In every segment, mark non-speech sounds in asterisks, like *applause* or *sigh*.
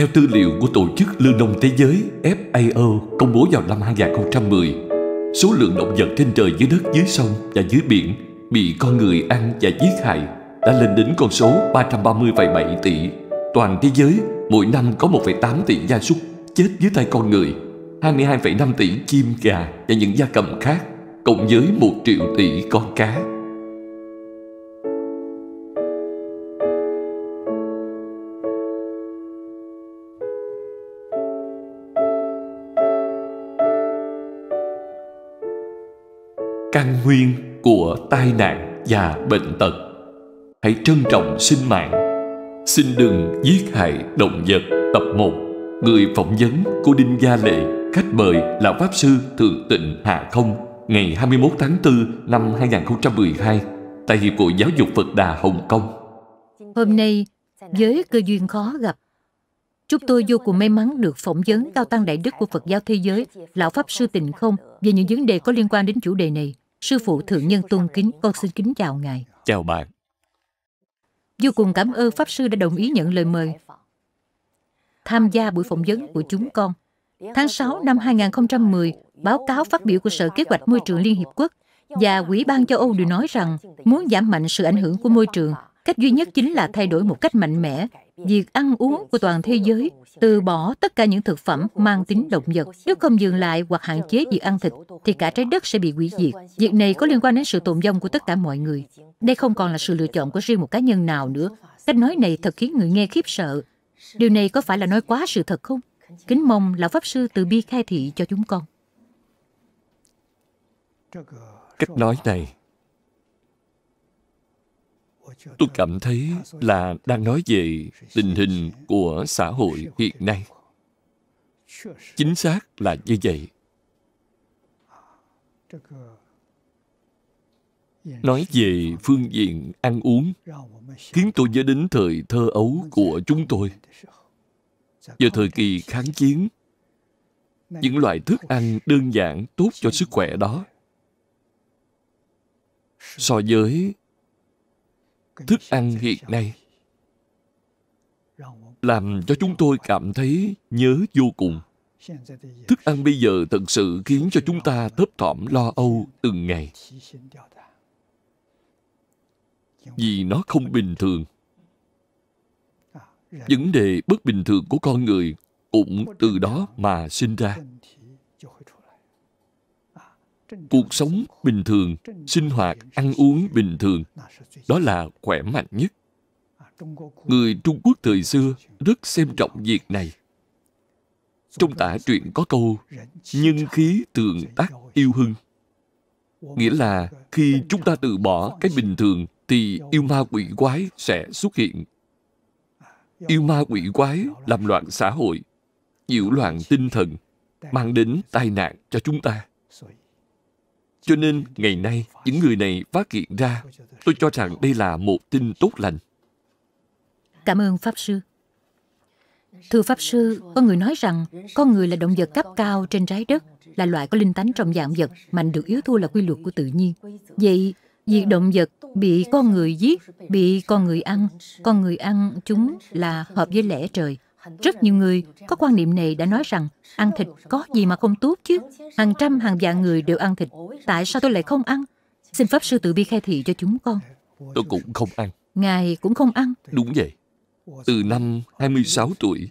Theo tư liệu của Tổ chức Lương Đông Thế Giới FAO công bố vào năm 2010, số lượng động vật trên trời dưới đất dưới sông và dưới biển bị con người ăn và giết hại đã lên đến con số 330,7 tỷ. Toàn thế giới mỗi năm có 1,8 tỷ gia súc chết dưới tay con người, 22,5 tỷ chim gà và những gia cầm khác, cộng với 1 triệu tỷ con cá. căn nguyên của tai nạn và bệnh tật hãy trân trọng sinh mạng xin đừng giết hại động vật tập 1 người phỏng vấn của đinh gia lệ khách mời là pháp sư thượng tịnh hạ không ngày 21 tháng 4 năm 2012 tại hiệp hội giáo dục phật đà hồng kông hôm nay với cơ duyên khó gặp chúng tôi vô cùng may mắn được phỏng vấn cao tăng đại đức của phật giáo thế giới lão pháp sư tịnh không về những vấn đề có liên quan đến chủ đề này, sư phụ thượng nhân tôn kính, con xin kính chào ngài. Chào bạn. Vô cùng cảm ơn Pháp Sư đã đồng ý nhận lời mời tham gia buổi phỏng vấn của chúng con. Tháng 6 năm 2010, báo cáo phát biểu của Sở Kế hoạch Môi trường Liên Hiệp Quốc và Ủy ban châu Âu đều nói rằng muốn giảm mạnh sự ảnh hưởng của môi trường, cách duy nhất chính là thay đổi một cách mạnh mẽ việc ăn uống của toàn thế giới từ bỏ tất cả những thực phẩm mang tính động vật. Nếu không dừng lại hoặc hạn chế việc ăn thịt, thì cả trái đất sẽ bị hủy diệt. Việc này có liên quan đến sự tồn vong của tất cả mọi người. Đây không còn là sự lựa chọn của riêng một cá nhân nào nữa. Cách nói này thật khiến người nghe khiếp sợ. Điều này có phải là nói quá sự thật không? Kính mong là Pháp Sư Từ Bi khai thị cho chúng con. Cách nói này tôi cảm thấy là đang nói về tình hình của xã hội hiện nay chính xác là như vậy nói về phương diện ăn uống khiến tôi nhớ đến thời thơ ấu của chúng tôi vào thời kỳ kháng chiến những loại thức ăn đơn giản tốt cho sức khỏe đó so với thức ăn hiện nay làm cho chúng tôi cảm thấy nhớ vô cùng thức ăn bây giờ thật sự khiến cho chúng ta thấp thỏm lo âu từng ngày vì nó không bình thường vấn đề bất bình thường của con người cũng từ đó mà sinh ra cuộc sống bình thường sinh hoạt ăn uống bình thường đó là khỏe mạnh nhất người trung quốc thời xưa rất xem trọng việc này trong tả truyện có câu nhân khí tường tác yêu hưng nghĩa là khi chúng ta từ bỏ cái bình thường thì yêu ma quỷ quái sẽ xuất hiện yêu ma quỷ quái làm loạn xã hội nhiễu loạn tinh thần mang đến tai nạn cho chúng ta cho nên, ngày nay, những người này phát hiện ra, tôi cho rằng đây là một tin tốt lành. Cảm ơn Pháp Sư. Thưa Pháp Sư, có người nói rằng con người là động vật cấp cao trên trái đất, là loại có linh tánh trong dạng vật, mạnh được yếu thua là quy luật của tự nhiên. Vậy, việc động vật bị con người giết, bị con người ăn, con người ăn chúng là hợp với lẽ trời. Rất nhiều người có quan niệm này đã nói rằng ăn thịt có gì mà không tốt chứ. Hàng trăm hàng vạn người đều ăn thịt. Tại sao tôi lại không ăn? Xin Pháp Sư tự bi khai thị cho chúng con. Tôi cũng không ăn. Ngài cũng không ăn. Đúng vậy. Từ năm 26 tuổi,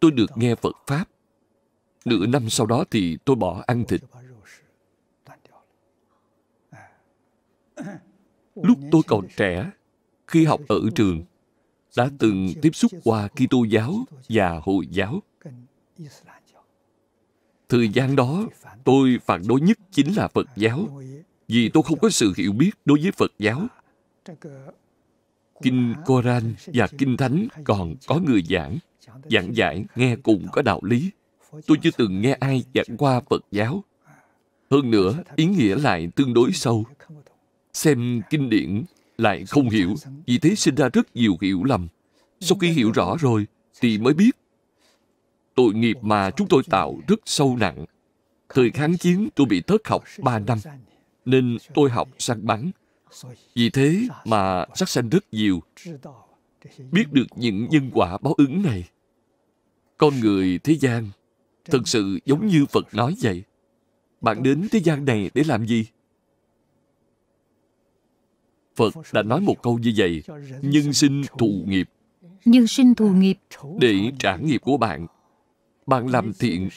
tôi được nghe Phật Pháp. Nửa năm sau đó thì tôi bỏ ăn thịt. Lúc tôi còn trẻ, khi học ở trường, đã từng tiếp xúc qua Kitô giáo và Hồi giáo. Thời gian đó, tôi phản đối nhất chính là Phật giáo, vì tôi không có sự hiểu biết đối với Phật giáo. Kinh Koran và Kinh Thánh còn có người giảng, giảng giải nghe cùng có đạo lý. Tôi chưa từng nghe ai giảng qua Phật giáo. Hơn nữa, ý nghĩa lại tương đối sâu. Xem kinh điển lại không hiểu vì thế sinh ra rất nhiều hiểu lầm sau khi hiểu rõ rồi thì mới biết tội nghiệp mà chúng tôi tạo rất sâu nặng thời kháng chiến tôi bị thất học 3 năm nên tôi học săn bắn vì thế mà sát sanh rất nhiều biết được những nhân quả báo ứng này con người thế gian thật sự giống như phật nói vậy bạn đến thế gian này để làm gì Phật đã nói một câu như vậy Nhân sinh thù nghiệp Nhân sinh thù nghiệp Để trả nghiệp của bạn Bạn làm thiện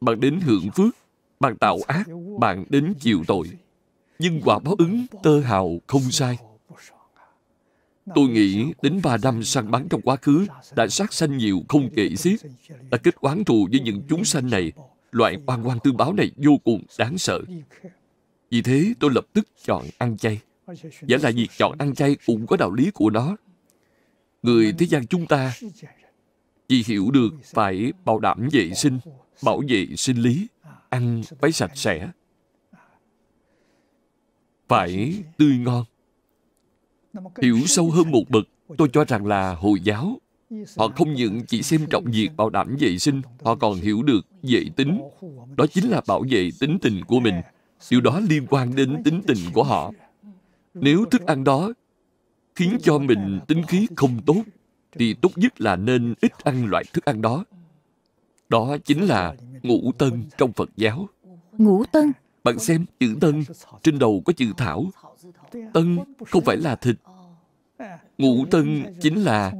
Bạn đến hưởng phước Bạn tạo ác Bạn đến chịu tội Nhưng quả báo ứng tơ hào không sai Tôi nghĩ đến ba năm săn bắn trong quá khứ đã sát sanh nhiều không kể xiết. Đã kết oán thù với những chúng sanh này. Loại oan quan tư báo này vô cùng đáng sợ. Vì thế tôi lập tức chọn ăn chay. Vẫn là việc chọn ăn chay cũng có đạo lý của nó Người thế gian chúng ta Chỉ hiểu được phải bảo đảm vệ sinh Bảo vệ sinh lý Ăn phải sạch sẽ Phải tươi ngon Hiểu sâu hơn một bậc Tôi cho rằng là Hồi giáo Họ không những chỉ xem trọng việc bảo đảm vệ sinh Họ còn hiểu được vệ tính Đó chính là bảo vệ tính tình của mình Điều đó liên quan đến tính tình của họ nếu thức ăn đó khiến cho mình tính khí không tốt, thì tốt nhất là nên ít ăn loại thức ăn đó. Đó chính là ngũ tân trong Phật giáo. Ngũ tân? Bạn xem chữ tân, trên đầu có chữ thảo. Tân không phải là thịt. Ngũ tân chính là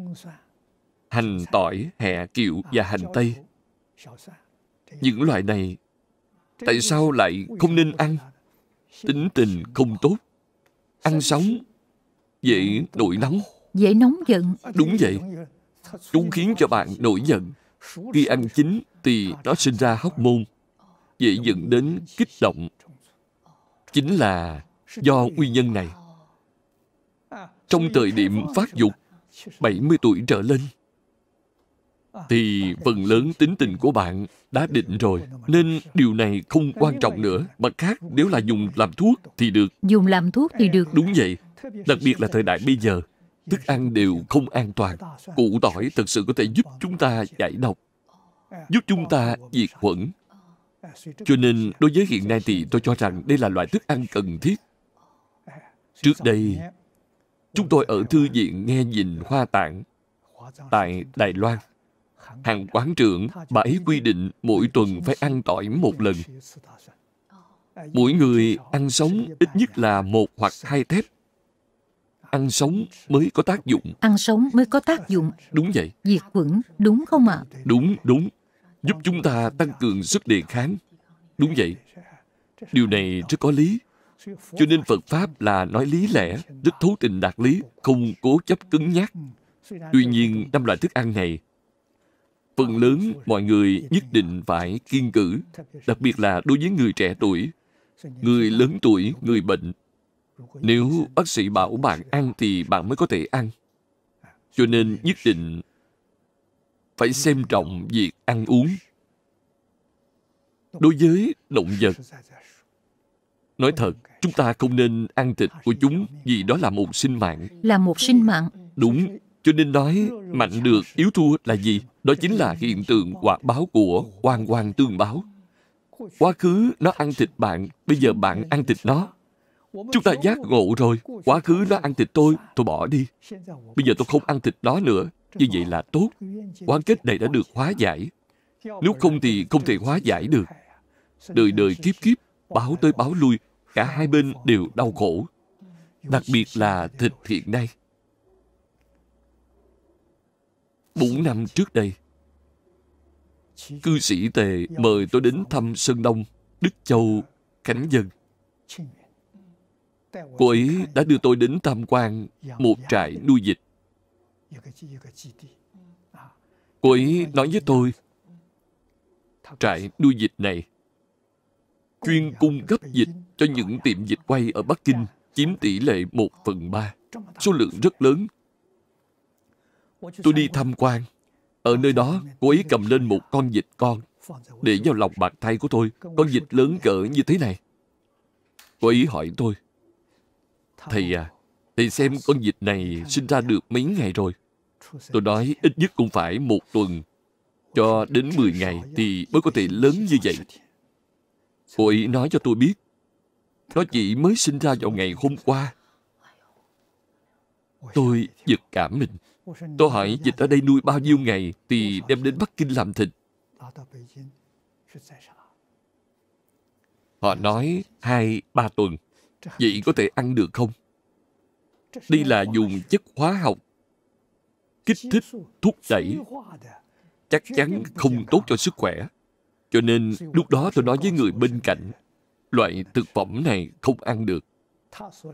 hành tỏi, hẹ, kiệu và hành tây. Những loại này tại sao lại không nên ăn? Tính tình không tốt ăn sống dễ nổi nóng dễ nóng giận đúng vậy chúng khiến cho bạn nổi giận khi ăn chín thì nó sinh ra hóc môn dễ dẫn đến kích động chính là do nguyên nhân này trong thời điểm phát dục 70 tuổi trở lên thì phần lớn tính tình của bạn đã định rồi nên điều này không quan trọng nữa mặt khác nếu là dùng làm thuốc thì được dùng làm thuốc thì được đúng vậy đặc biệt là thời đại bây giờ thức ăn đều không an toàn củ tỏi thật sự có thể giúp chúng ta giải độc giúp chúng ta diệt khuẩn cho nên đối với hiện nay thì tôi cho rằng đây là loại thức ăn cần thiết trước đây chúng tôi ở thư viện nghe nhìn hoa tạng tại đài loan hàng quán trưởng bà ấy quy định mỗi tuần phải ăn tỏi một lần mỗi người ăn sống ít nhất là một hoặc hai thép ăn sống mới có tác dụng ăn sống mới có tác dụng đúng vậy diệt khuẩn đúng không ạ à? đúng đúng giúp chúng ta tăng cường sức đề kháng đúng vậy điều này rất có lý cho nên phật pháp là nói lý lẽ rất thấu tình đạt lý không cố chấp cứng nhắc tuy nhiên năm loại thức ăn này phần lớn mọi người nhất định phải kiên cử, đặc biệt là đối với người trẻ tuổi, người lớn tuổi, người bệnh. Nếu bác sĩ bảo bạn ăn thì bạn mới có thể ăn. Cho nên nhất định phải xem trọng việc ăn uống. Đối với động vật, nói thật, chúng ta không nên ăn thịt của chúng vì đó là một sinh mạng. Là một sinh mạng. Đúng, cho nên nói mạnh được yếu thua là gì? Đó chính là hiện tượng quả báo của quan quan tương báo. Quá khứ nó ăn thịt bạn, bây giờ bạn ăn thịt nó. Chúng ta giác ngộ rồi, quá khứ nó ăn thịt tôi, tôi bỏ đi. Bây giờ tôi không ăn thịt đó nữa, như vậy là tốt. Quán kết này đã được hóa giải. Nếu không thì không thể hóa giải được. Đời đời kiếp kiếp, báo tới báo lui, cả hai bên đều đau khổ. Đặc biệt là thịt hiện nay. Bốn năm trước đây Cư sĩ Tề mời tôi đến thăm Sơn Đông Đức Châu, Khánh Dân Cô ấy đã đưa tôi đến tham quan Một trại nuôi dịch Cô ấy nói với tôi Trại nuôi dịch này Chuyên cung cấp dịch cho những tiệm dịch quay ở Bắc Kinh Chiếm tỷ lệ một phần ba, Số lượng rất lớn Tôi đi tham quan Ở nơi đó cô ấy cầm lên một con vịt con Để vào lòng bàn tay của tôi Con vịt lớn cỡ như thế này Cô ấy hỏi tôi Thầy à Thầy xem con vịt này sinh ra được mấy ngày rồi Tôi nói ít nhất cũng phải một tuần Cho đến 10 ngày thì mới có thể lớn như vậy Cô ấy nói cho tôi biết Nó chỉ mới sinh ra vào ngày hôm qua Tôi giật cảm mình Tôi hỏi dịch ở đây nuôi bao nhiêu ngày thì đem đến Bắc Kinh làm thịt. Họ nói hai ba tuần. Vậy có thể ăn được không? Đây là dùng chất hóa học kích thích, thúc đẩy chắc chắn không tốt cho sức khỏe. Cho nên lúc đó tôi nói với người bên cạnh loại thực phẩm này không ăn được.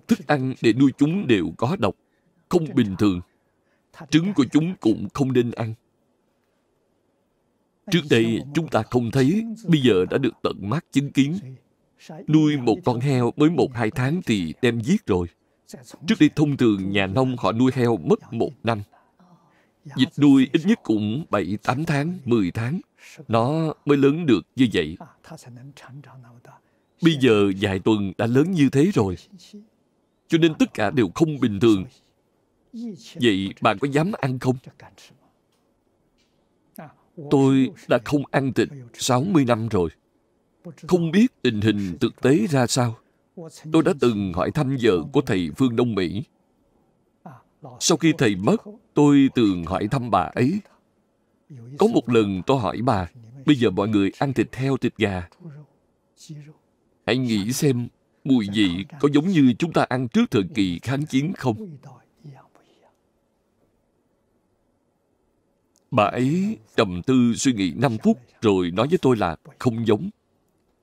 Thức ăn để nuôi chúng đều có độc, không bình thường trứng của chúng cũng không nên ăn trước đây chúng ta không thấy bây giờ đã được tận mắt chứng kiến nuôi một con heo mới một hai tháng thì đem giết rồi trước đây thông thường nhà nông họ nuôi heo mất dạ. một năm dạ, dịch nuôi ít nhất cũng bảy tám tháng, dạ. mười tháng. Nó mới lớn được như vậy. À, bây giờ vài tuần đã lớn như thế rồi. Cho nên tất cả đều không bình thường. Vậy bạn có dám ăn không? Tôi đã không ăn thịt 60 năm rồi. Không biết tình hình thực tế ra sao. Tôi đã từng hỏi thăm vợ của thầy Phương Đông Mỹ. Sau khi thầy mất, tôi từng hỏi thăm bà ấy. Có một lần tôi hỏi bà, bây giờ mọi người ăn thịt heo, thịt gà. Hãy nghĩ xem mùi vị có giống như chúng ta ăn trước thời kỳ kháng chiến không? Bà ấy trầm tư suy nghĩ 5 phút rồi nói với tôi là không giống.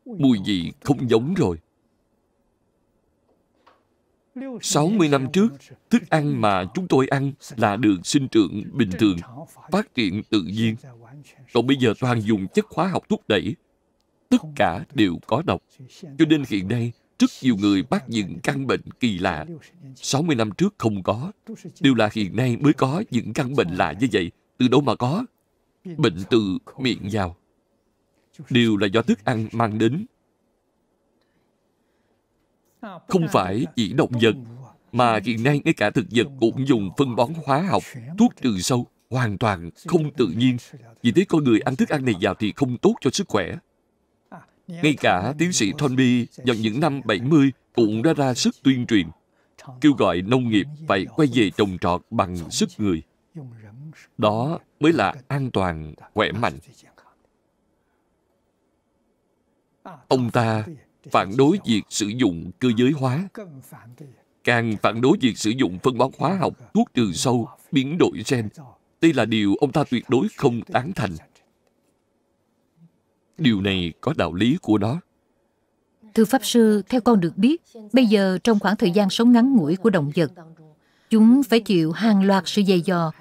Mùi vị không giống rồi. 60 năm trước, thức ăn mà chúng tôi ăn là được sinh trưởng bình thường, phát triển tự nhiên. Còn bây giờ toàn dùng chất hóa học thúc đẩy. Tất cả đều có độc. Cho nên hiện nay, rất nhiều người bắt những căn bệnh kỳ lạ. 60 năm trước không có, đều là hiện nay mới có những căn bệnh lạ như vậy từ đâu mà có bệnh từ miệng vào đều là do thức ăn mang đến không phải chỉ động vật mà hiện nay ngay cả thực vật cũng dùng phân bón hóa học thuốc trừ sâu hoàn toàn không tự nhiên vì thế con người ăn thức ăn này vào thì không tốt cho sức khỏe ngay cả tiến sĩ Thornby vào những năm 70 cũng đã ra sức tuyên truyền kêu gọi nông nghiệp phải quay về trồng trọt bằng sức người đó mới là an toàn, khỏe mạnh. Ông ta phản đối việc sử dụng cơ giới hóa, càng phản đối việc sử dụng phân bón hóa học, thuốc trừ sâu, biến đổi gen. Đây là điều ông ta tuyệt đối không tán thành. Điều này có đạo lý của nó. Thưa Pháp Sư, theo con được biết, bây giờ trong khoảng thời gian sống ngắn ngủi của động vật, chúng phải chịu hàng loạt sự dày dò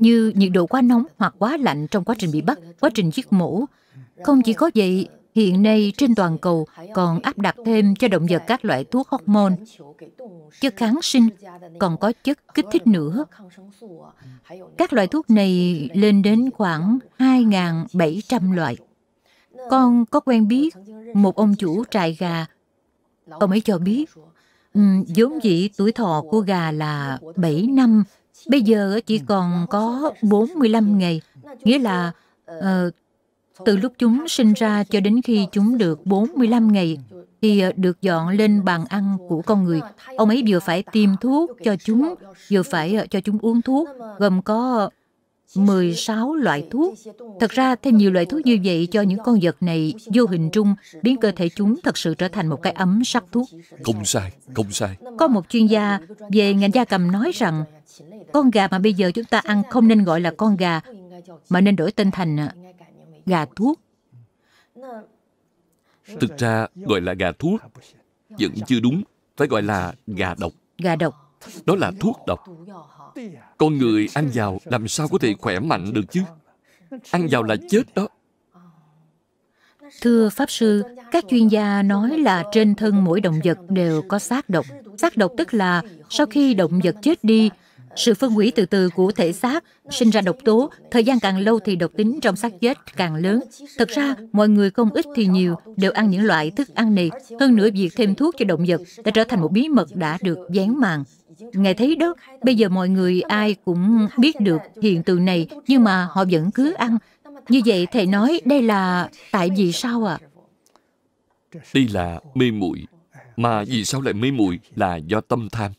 như nhiệt độ quá nóng hoặc quá lạnh trong quá trình bị bắt, quá trình giết mổ. Không chỉ có vậy, hiện nay trên toàn cầu còn áp đặt thêm cho động vật các loại thuốc hormone, chất kháng sinh, còn có chất kích thích nữa. Các loại thuốc này lên đến khoảng 2.700 loại. Con có quen biết một ông chủ trại gà. Ông ấy cho biết, giống vốn dĩ tuổi thọ của gà là 7 năm, Bây giờ chỉ ừ. còn có 45 ngày, nghĩa là uh, từ lúc chúng sinh ra cho đến khi chúng được 45 ngày thì ờ, được dọn lên bàn ăn của con người. Ông ấy vừa phải tiêm thuốc cho chúng, vừa phải ờ, cho chúng uống thuốc, gồm có 16 loại thuốc. Thật ra thêm nhiều loại thuốc như vậy cho những con vật này vô hình trung biến cơ thể chúng thật sự trở thành một cái ấm sắc thuốc. Không sai, không sai. Có một chuyên gia về ngành gia cầm nói rằng con gà mà bây giờ chúng ta ăn không nên gọi là con gà, mà nên đổi tên thành à, gà thuốc. Thực ra gọi là gà thuốc vẫn chưa đúng, phải gọi là gà độc. Gà độc. Đó là thuốc độc. Con người ăn vào làm sao có thể khỏe mạnh được chứ? Ăn vào là chết đó. Thưa Pháp Sư, các chuyên gia nói là trên thân mỗi động vật đều có xác độc. Xác độc tức là sau khi động vật chết đi, sự phân hủy từ từ của thể xác sinh ra độc tố, thời gian càng lâu thì độc tính trong xác chết càng lớn. Thật ra, mọi người không ít thì nhiều đều ăn những loại thức ăn này. Hơn nữa, việc thêm thuốc cho động vật đã trở thành một bí mật đã được dán màng Ngài thấy đó, bây giờ mọi người ai cũng biết được hiện tượng này, nhưng mà họ vẫn cứ ăn. Như vậy thầy nói đây là tại vì sao ạ? À? Đây là mê muội. Mà vì sao lại mê muội là do tâm tham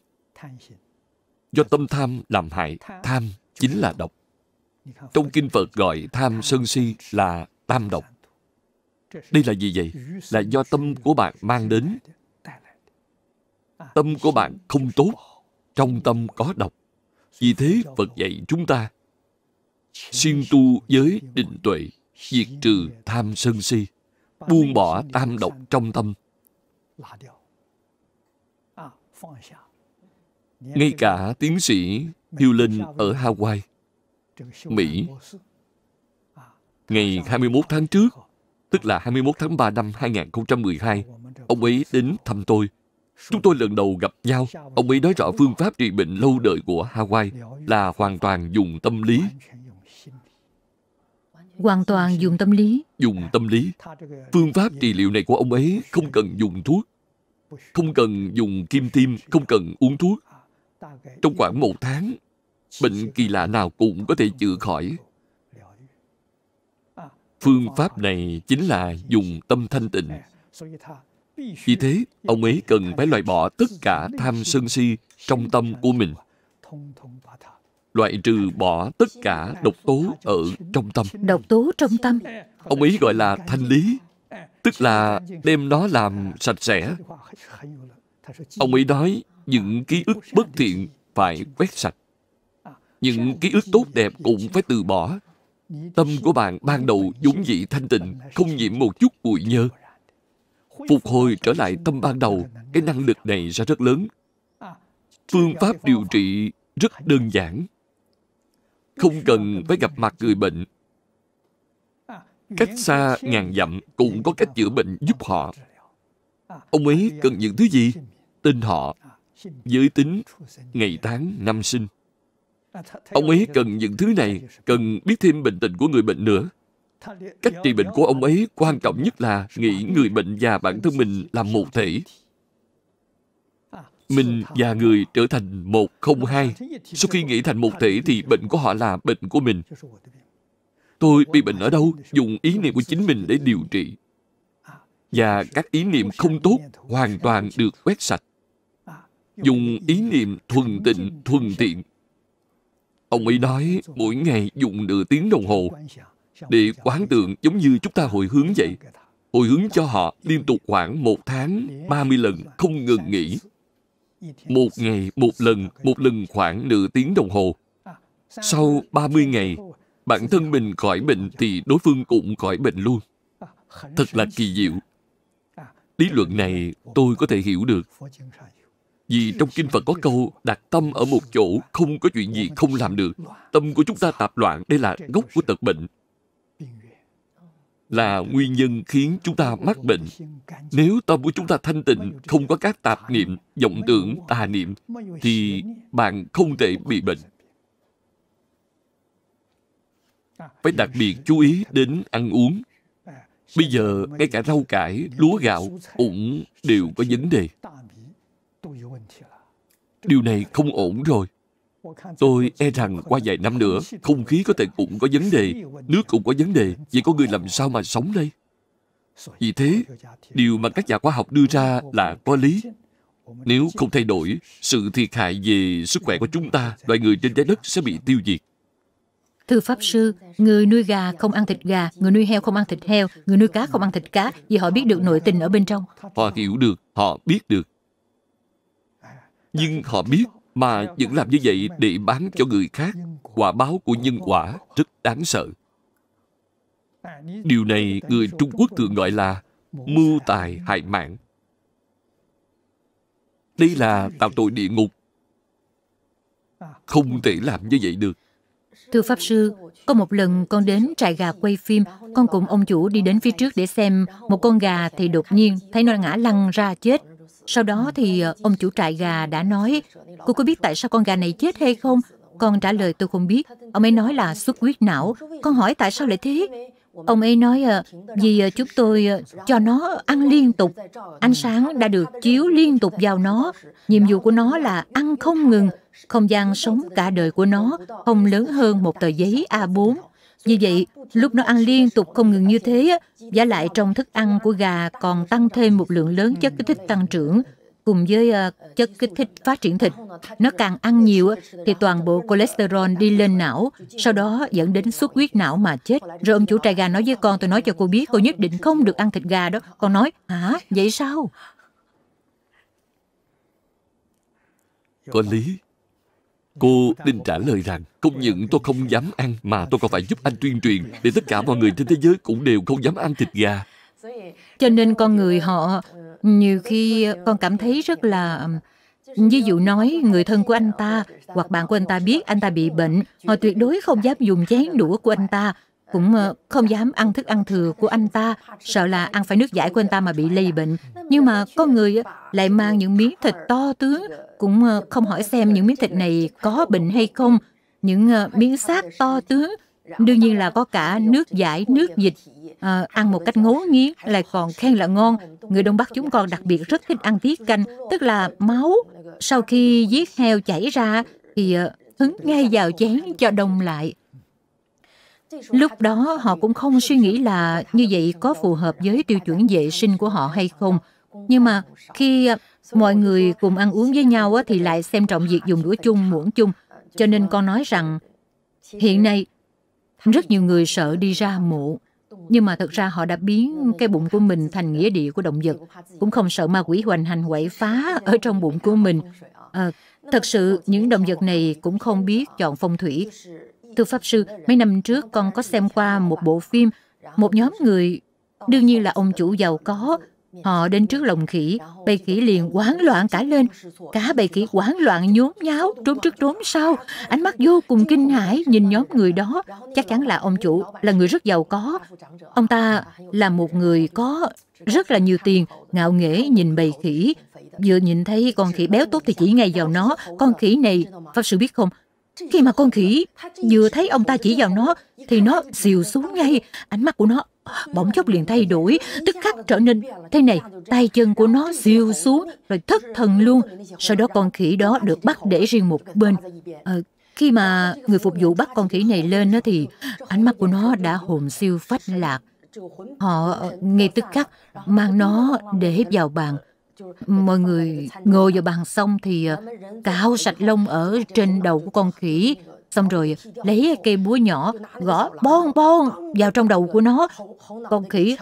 do tâm tham làm hại tham chính là độc trong kinh phật gọi tham sân si là tam độc đây là gì vậy là do tâm của bạn mang đến tâm của bạn không tốt trong tâm có độc vì thế phật dạy chúng ta siêng tu với định tuệ diệt trừ tham sân si buông bỏ tam độc trong tâm ngay cả tiến sĩ Hiêu Linh ở Hawaii, Mỹ, ngày 21 tháng trước, tức là 21 tháng 3 năm 2012, ông ấy đến thăm tôi. Chúng tôi lần đầu gặp nhau, ông ấy nói rõ phương pháp trị bệnh lâu đời của Hawaii là hoàn toàn dùng tâm lý. Hoàn toàn dùng tâm lý. Dùng tâm lý. Phương pháp trị liệu này của ông ấy không cần dùng thuốc, không cần dùng kim tiêm, không cần uống thuốc, trong khoảng một tháng Bệnh kỳ lạ nào cũng có thể chữa khỏi à, Phương pháp này chính là dùng tâm thanh tịnh Vì thế, ông ấy cần phải loại bỏ tất cả tham sân si trong tâm của mình Loại trừ bỏ tất cả độc tố ở trong tâm Độc tố trong tâm Ông ấy gọi là thanh lý à, Tức là đem nó làm à, sạch sẽ Ông ấy nói những ký ức bất thiện phải quét sạch những ký ức tốt đẹp cũng phải từ bỏ tâm của bạn ban đầu dũng dị thanh tịnh không nhiễm một chút bụi nhơ phục hồi trở lại tâm ban đầu cái năng lực này ra rất lớn phương pháp điều trị rất đơn giản không cần phải gặp mặt người bệnh cách xa ngàn dặm cũng có cách chữa bệnh giúp họ ông ấy cần những thứ gì tên họ giới tính ngày tháng năm sinh ông ấy cần những thứ này cần biết thêm bệnh tình của người bệnh nữa cách trị bệnh của ông ấy quan trọng nhất là nghĩ người bệnh và bản thân mình làm một thể mình và người trở thành một không hai sau khi nghĩ thành một thể thì bệnh của họ là bệnh của mình tôi bị bệnh ở đâu dùng ý niệm của chính mình để điều trị và các ý niệm không tốt hoàn toàn được quét sạch dùng ý niệm thuần tịnh thuần tiện ông ấy nói mỗi ngày dùng nửa tiếng đồng hồ để quán tượng giống như chúng ta hồi hướng vậy hồi hướng cho họ liên tục khoảng một tháng ba mươi lần không ngừng nghỉ một ngày một lần một lần khoảng nửa tiếng đồng hồ sau ba mươi ngày bản thân mình khỏi bệnh thì đối phương cũng khỏi bệnh luôn thật là kỳ diệu lý luận này tôi có thể hiểu được vì trong Kinh Phật có câu đặt tâm ở một chỗ không có chuyện gì không làm được. Tâm của chúng ta tạp loạn, đây là gốc của tật bệnh. Là nguyên nhân khiến chúng ta mắc bệnh. Nếu tâm của chúng ta thanh tịnh, không có các tạp niệm, vọng tưởng, tà niệm, thì bạn không thể bị bệnh. Phải đặc biệt chú ý đến ăn uống, Bây giờ ngay cả rau cải, lúa gạo cũng đều có vấn đề điều này không ổn rồi tôi e rằng qua vài năm nữa không khí có thể cũng có vấn đề nước cũng có vấn đề vậy có người làm sao mà sống đây vì thế điều mà các nhà khoa học đưa ra là có lý nếu không thay đổi sự thiệt hại về sức khỏe của chúng ta loài người trên trái đất sẽ bị tiêu diệt Thưa Pháp Sư, người nuôi gà không ăn thịt gà, người nuôi heo không ăn thịt heo, người nuôi cá không ăn thịt cá, vì họ biết được nội tình ở bên trong. Họ hiểu được, họ biết được nhưng họ biết mà vẫn làm như vậy để bán cho người khác quả báo của nhân quả rất đáng sợ điều này người trung quốc thường gọi là mưu tài hại mạng đây là tạo tội địa ngục không thể làm như vậy được Thưa Pháp Sư, có một lần con đến trại gà quay phim, con cùng ông chủ đi đến phía trước để xem, một con gà thì đột nhiên thấy nó ngã lăn ra chết. Sau đó thì ờ, ông chủ trại gà đã nói, cô có biết tại sao con gà này chết hay không? Con trả lời tôi không biết. Ông ấy nói là xuất huyết não. Con hỏi tại sao lại thế? Ông ấy nói ờ, vì ờ, chúng tôi cho nó ăn liên tục. Ánh sáng đã được chiếu liên tục vào nó. Nhiệm vụ của nó là ăn không ngừng. Không gian sống cả đời của nó không lớn hơn một tờ giấy A4 vì vậy, lúc nó ăn liên tục không ngừng như thế, giá lại trong thức ăn của gà còn tăng thêm một lượng lớn chất kích thích tăng trưởng cùng với ờ, chất kích thích phát triển thịt. Nó càng ăn nhiều thì toàn bộ cholesterol đi lên não, sau đó dẫn đến xuất huyết não mà chết. Rồi ông chủ trại gà nói với con, tôi nói cho cô biết, cô nhất định không được ăn thịt gà đó. Con nói, hả, vậy sao? Có lý. Cô Đinh trả lời rằng Không những tôi không dám ăn Mà tôi còn phải giúp anh tuyên truyền Để tất cả mọi người trên thế giới cũng đều không dám ăn thịt gà Cho nên con người họ Nhiều khi con cảm thấy rất là Ví dụ nói người thân của anh ta Hoặc bạn của anh ta biết anh ta bị bệnh Họ tuyệt đối không dám dùng chén đũa của anh ta cũng ờ, không dám ăn thức ăn thừa của anh ta, sợ là ăn phải nước giải của anh ta mà bị lây bệnh. Nhưng mà có người lại mang những miếng thịt to tướng cũng ờ, không hỏi xem những miếng thịt này có bệnh hay không, những ờ, miếng xác to tướng, đương nhiên là có cả nước giải, nước dịch, à, ăn một cách ngấu nghiến lại còn khen là ngon. Người Đông Bắc chúng con đặc biệt rất thích ăn tiết canh, tức là máu sau khi giết heo chảy ra thì hứng ngay vào chén cho đông lại. Lúc đó họ cũng không suy nghĩ là như vậy có phù hợp với tiêu chuẩn vệ sinh của họ hay không. Nhưng mà khi mọi người cùng ăn uống với nhau thì lại xem trọng việc dùng đũa chung, muỗng chung. Cho nên con nói rằng hiện nay rất nhiều người sợ đi ra mộ. Nhưng mà thật ra họ đã biến cái bụng của mình thành nghĩa địa của động vật, cũng không sợ ma quỷ hoành hành quậy phá ở trong bụng của mình. À, thật sự, những động vật này cũng không biết chọn phong thủy. Thưa Pháp Sư, mấy năm trước con có xem qua một bộ phim, một nhóm người, đương nhiên là ông chủ giàu có, Họ đến trước lồng khỉ, bầy khỉ liền hoảng loạn cả lên. Cả bầy khỉ hoảng loạn nhốn nháo, trốn trước trốn sau. Ánh mắt vô cùng kinh hãi nhìn nhóm người đó. Chắc chắn là ông chủ là người rất giàu có. Ông ta là một người có rất là nhiều tiền, ngạo nghễ nhìn bầy khỉ. Vừa nhìn thấy con khỉ béo tốt thì chỉ ngay vào nó. Con khỉ này, Pháp Sư biết không, khi mà con khỉ vừa thấy ông ta chỉ vào nó thì nó xìu xuống ngay, ánh mắt của nó bỗng chốc liền thay đổi, tức khắc trở nên thế này, tay chân của nó siêu xuống rồi thất thần luôn. Sau đó con khỉ đó được bắt để riêng một bên. À, khi mà người phục vụ bắt con khỉ này lên đó thì ánh mắt của nó đã hồn siêu phách lạc. Họ ờ, ngay tức khắc mang nó để vào bàn. Mọi người ngồi vào bàn xong thì ờ, cạo sạch lông ở trên đầu của con khỉ Xong rồi lấy cây búa nhỏ gõ bon bon vào trong đầu của nó. Con khỉ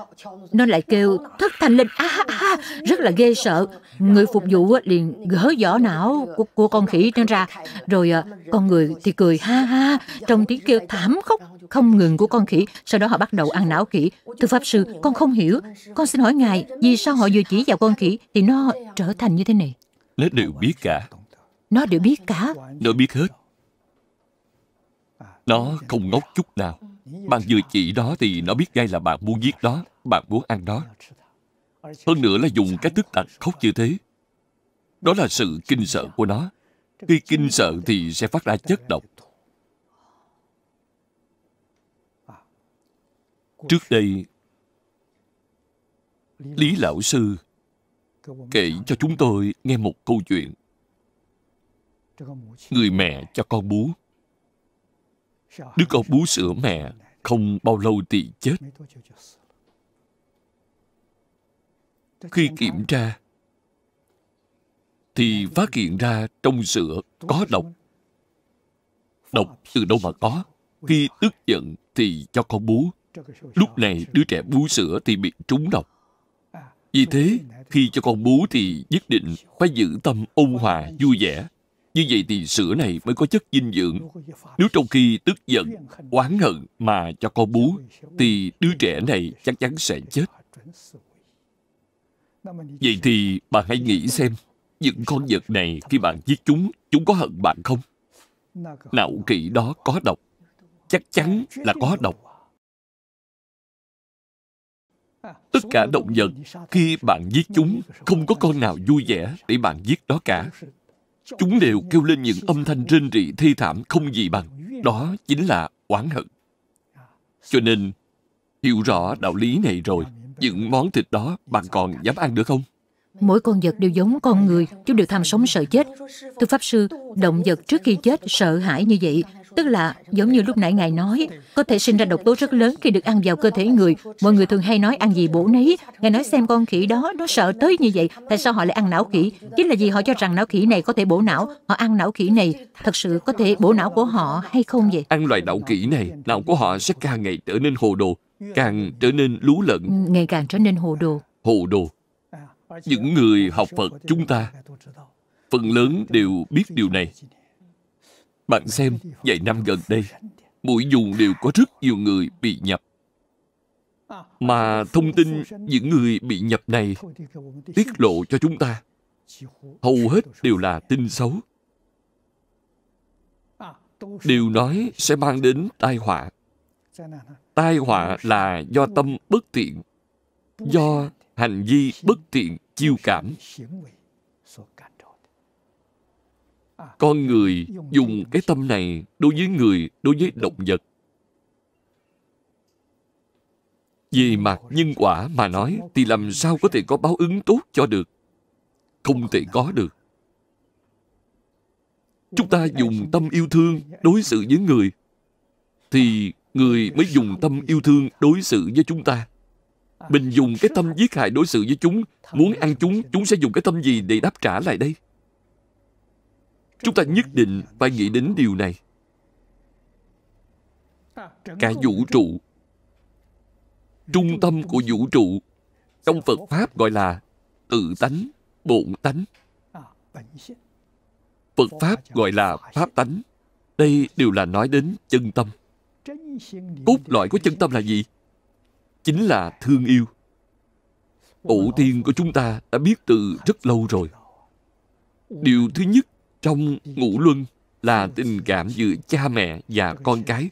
nó lại kêu thất thành linh a ah, rất là ghê sợ. Người phục vụ liền gỡ vỏ não của, của con khỉ nó ra. Rồi à, con người thì cười ha ha trong tiếng kêu thảm khóc không ngừng của con khỉ. Sau đó họ bắt đầu ăn não khỉ. Thưa Pháp Sư, con không hiểu. Con xin hỏi Ngài, vì sao họ vừa chỉ vào con khỉ thì nó trở thành như thế này? Nó đều biết cả. Nó đều biết cả. Nó biết hết. Nó không ngốc chút nào Bạn vừa chỉ đó thì nó biết ngay là bạn muốn giết đó Bạn muốn ăn đó Hơn nữa là dùng cái thức tạch khóc như thế Đó là sự kinh sợ của nó Khi kinh sợ thì sẽ phát ra chất độc Trước đây Lý Lão Sư kể cho chúng tôi nghe một câu chuyện Người mẹ cho con bú Đứa con bú sữa mẹ không bao lâu thì chết. Khi kiểm tra, thì phát hiện ra trong sữa có độc. Độc từ đâu mà có? Khi tức giận thì cho con bú. Lúc này đứa trẻ bú sữa thì bị trúng độc. Vì thế, khi cho con bú thì nhất định phải giữ tâm ôn hòa, vui vẻ. Như vậy thì sữa này mới có chất dinh dưỡng. Nếu trong khi tức giận, oán hận mà cho con bú, thì đứa trẻ này chắc chắn sẽ chết. Vậy thì bạn hãy nghĩ xem, những con vật này khi bạn giết chúng, chúng có hận bạn không? Nạo kỵ đó có độc. Chắc chắn là có độc. Tất cả động vật, khi bạn giết chúng, không có con nào vui vẻ để bạn giết đó cả. Chúng đều kêu lên những âm thanh rên rỉ thê thảm không gì bằng. Đó chính là oán hận. Cho nên, hiểu rõ đạo lý này rồi, những món thịt đó bạn còn dám ăn được không? Mỗi con vật đều giống con người, chúng đều tham sống sợ chết. Thưa Pháp Sư, động vật trước khi chết sợ hãi như vậy, Tức là, giống như lúc nãy ngài nói, có thể sinh ra độc tố rất lớn khi được ăn vào cơ thể người. Mọi người thường hay nói ăn gì bổ nấy. Ngài nói xem con khỉ đó, nó sợ tới như vậy. Tại sao họ lại ăn não khỉ? Chính là vì họ cho rằng não khỉ này có thể bổ não. Họ ăn não khỉ này thật sự có thể bổ não của họ hay không vậy? Ăn loài não khỉ này, não của họ sẽ càng ngày trở nên hồ đồ, càng trở nên lú lẫn. Ừ, ngày càng trở nên hồ đồ. Hồ đồ. Những người học Phật chúng ta phần lớn đều biết điều này bạn xem, vài năm gần đây, mỗi vùng đều có rất nhiều người bị nhập. Mà thông tin những người bị nhập này tiết lộ cho chúng ta, hầu hết đều là tin xấu. đều nói sẽ mang đến tai họa. Tai họa là do tâm bất tiện do hành vi bất tiện chiêu cảm con người dùng cái tâm này đối với người đối với động vật vì mặt nhân quả mà nói thì làm sao có thể có báo ứng tốt cho được không thể có được chúng ta dùng tâm yêu thương đối xử với người thì người mới dùng tâm yêu thương đối xử với chúng ta mình dùng cái tâm giết hại đối xử với chúng muốn ăn chúng chúng sẽ dùng cái tâm gì để đáp trả lại đây chúng ta nhất định phải nghĩ đến điều này cả vũ trụ trung tâm của vũ trụ trong phật pháp gọi là tự tánh bổn tánh phật pháp gọi là pháp tánh đây đều là nói đến chân tâm cốt lõi của chân tâm là gì chính là thương yêu tổ tiên của chúng ta đã biết từ rất lâu rồi điều thứ nhất trong ngũ luân là tình cảm giữa cha mẹ và con cái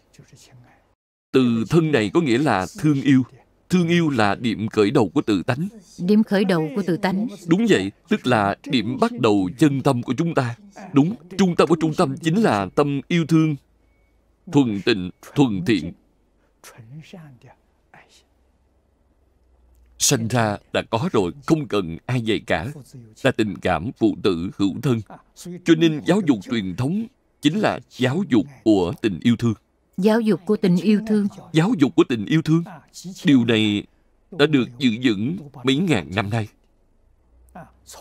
từ thân này có nghĩa là thương yêu thương yêu là điểm khởi đầu của tự tánh điểm khởi đầu của tự tánh đúng vậy tức là điểm bắt đầu chân tâm của chúng ta đúng trung tâm của trung tâm chính là tâm yêu thương thuần tịnh thuần thiện sinh ra đã có rồi không cần ai dạy cả là tình cảm phụ tử hữu thân cho nên giáo dục truyền thống chính là giáo dục của tình yêu thương giáo dục của tình yêu thương giáo dục của tình yêu thương điều này đã được giữ vững mấy ngàn năm nay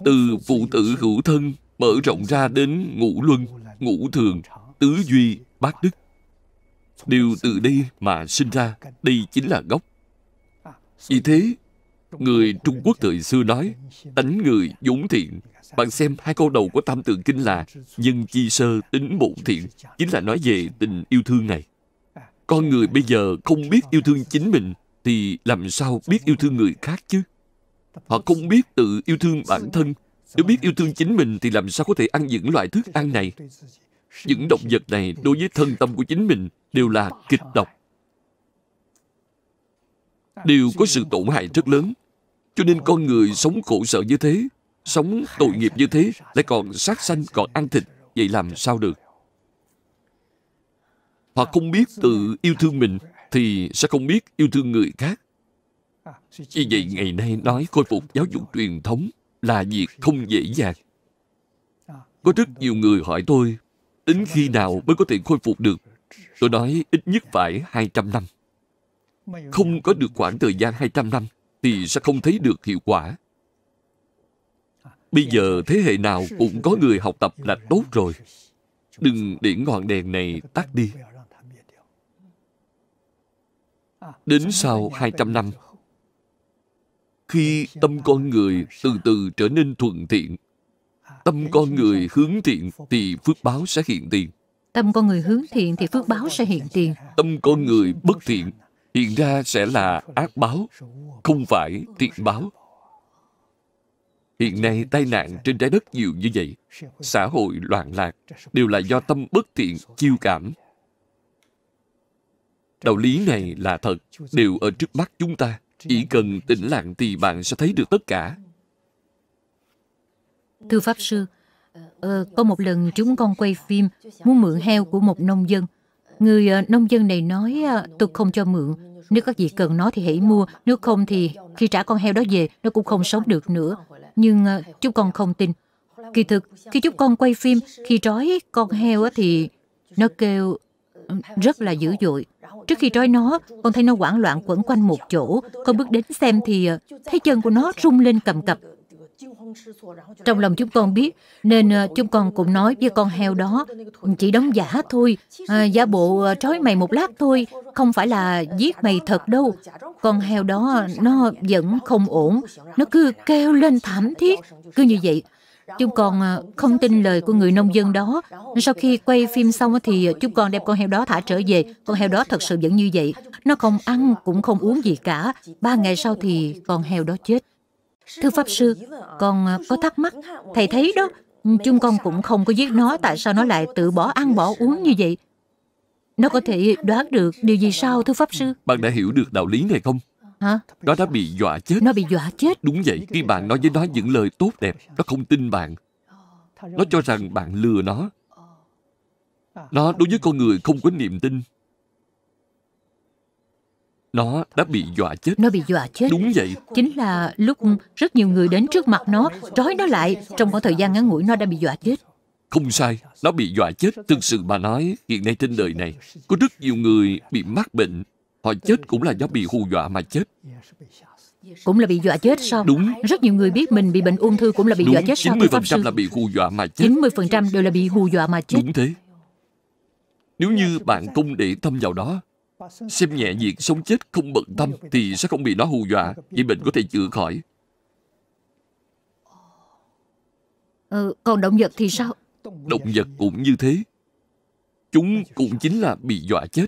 từ phụ tử hữu thân mở rộng ra đến ngũ luân ngũ thường tứ duy bát đức đều từ đây mà sinh ra đây chính là gốc vì thế Người Trung Quốc thời xưa nói Tánh người vốn thiện Bạn xem hai câu đầu của Tam Tượng Kinh là Nhân chi sơ tính bổn thiện Chính là nói về tình yêu thương này Con người bây giờ không biết yêu thương chính mình Thì làm sao biết yêu thương người khác chứ Họ không biết tự yêu thương bản thân Nếu biết yêu thương chính mình Thì làm sao có thể ăn những loại thức ăn này Những động vật này đối với thân tâm của chính mình Đều là kịch độc đều có sự tổn hại rất lớn cho nên con người sống khổ sở như thế Sống tội nghiệp như thế Lại còn sát sanh, còn ăn thịt Vậy làm sao được Họ không biết tự yêu thương mình Thì sẽ không biết yêu thương người khác Vì vậy ngày nay nói khôi phục giáo dục truyền thống Là việc không dễ dàng Có rất nhiều người hỏi tôi Đến khi nào mới có thể khôi phục được Tôi nói ít nhất phải 200 năm Không có được khoảng thời gian 200 năm thì sẽ không thấy được hiệu quả bây giờ thế hệ nào cũng có người học tập là tốt rồi đừng để ngọn đèn này tắt đi đến sau 200 năm khi tâm con người từ từ trở nên thuận thiện tâm con người hướng thiện thì phước báo sẽ hiện tiền tâm con người hướng thiện thì phước báo sẽ hiện tiền tâm con người bất thiện hiện ra sẽ là ác báo không phải thiện báo hiện nay tai nạn trên trái đất nhiều như vậy xã hội loạn lạc đều là do tâm bất thiện chiêu cảm đạo lý này là thật đều ở trước mắt chúng ta chỉ cần tĩnh lặng thì bạn sẽ thấy được tất cả thưa pháp sư ờ, có một lần chúng con quay phim muốn mượn heo của một nông dân Người ờ, nông dân này nói ờ, tôi không cho mượn. Nếu có gì cần nó thì hãy mua, nếu không thì khi trả con heo đó về nó cũng không sống được nữa. Nhưng ờ, chúng con không tin. Kỳ thực, khi chúng con quay phim, khi trói con heo thì nó kêu rất là dữ dội. Trước khi trói nó, con thấy nó hoảng loạn quẩn quanh một chỗ. Con bước đến xem thì thấy chân của nó rung lên cầm cập. Trong lòng chúng con biết, nên ờ, chúng con cũng nói với con heo đó, chỉ đóng giả thôi, ờ, giả bộ ờ, trói mày một lát thôi, không phải là giết mày thật đâu. Con heo đó nó vẫn không ổn, nó cứ kêu lên thảm thiết, cứ như vậy. Chúng con không tin lời của người nông dân đó. Sau khi quay phim xong thì chúng con đem con heo đó thả trở về. Con heo đó thật sự vẫn như vậy. Nó không ăn cũng không uống gì cả. Ba ngày sau thì con heo đó chết. Thưa Pháp Sư, con à, có thắc mắc. Thầy thấy đó, chúng con cũng không có giết nó, tại sao nó lại tự bỏ ăn bỏ uống như vậy? Nó có thể đoán được điều gì sao, thưa Pháp Sư? Bạn đã hiểu được đạo lý này không? Hả? Nó đã bị dọa chết. Nó bị dọa chết? Đúng vậy, khi bạn nói với nó những lời tốt đẹp, nó không tin bạn. Nó cho rằng bạn lừa nó. Nó đối với con người không có niềm tin. Nó đã bị dọa chết. Nó bị dọa chết. Đúng vậy. Chính là lúc rất nhiều người đến trước mặt nó, trói nó lại. Trong khoảng thời gian ngắn ngủi nó đã bị dọa chết. Không sai, nó bị dọa chết. Thực sự mà nói, hiện nay trên đời này, có rất nhiều người bị mắc bệnh. Họ chết cũng là do bị hù dọa mà chết. Cũng là bị dọa chết sao? Đúng. Rất nhiều người biết mình bị bệnh ung thư cũng là bị Đúng, dọa chết sao? 90% là bị hù dọa mà chết. 90% đều là bị hù dọa mà chết. Đúng thế. Nếu như bạn không để tâm vào đó, xem nhẹ việc sống chết không bận tâm thì sẽ không bị nó hù dọa vì bệnh có thể chữa khỏi ừ, còn động vật thì sao động vật cũng như thế chúng cũng chính là bị dọa chết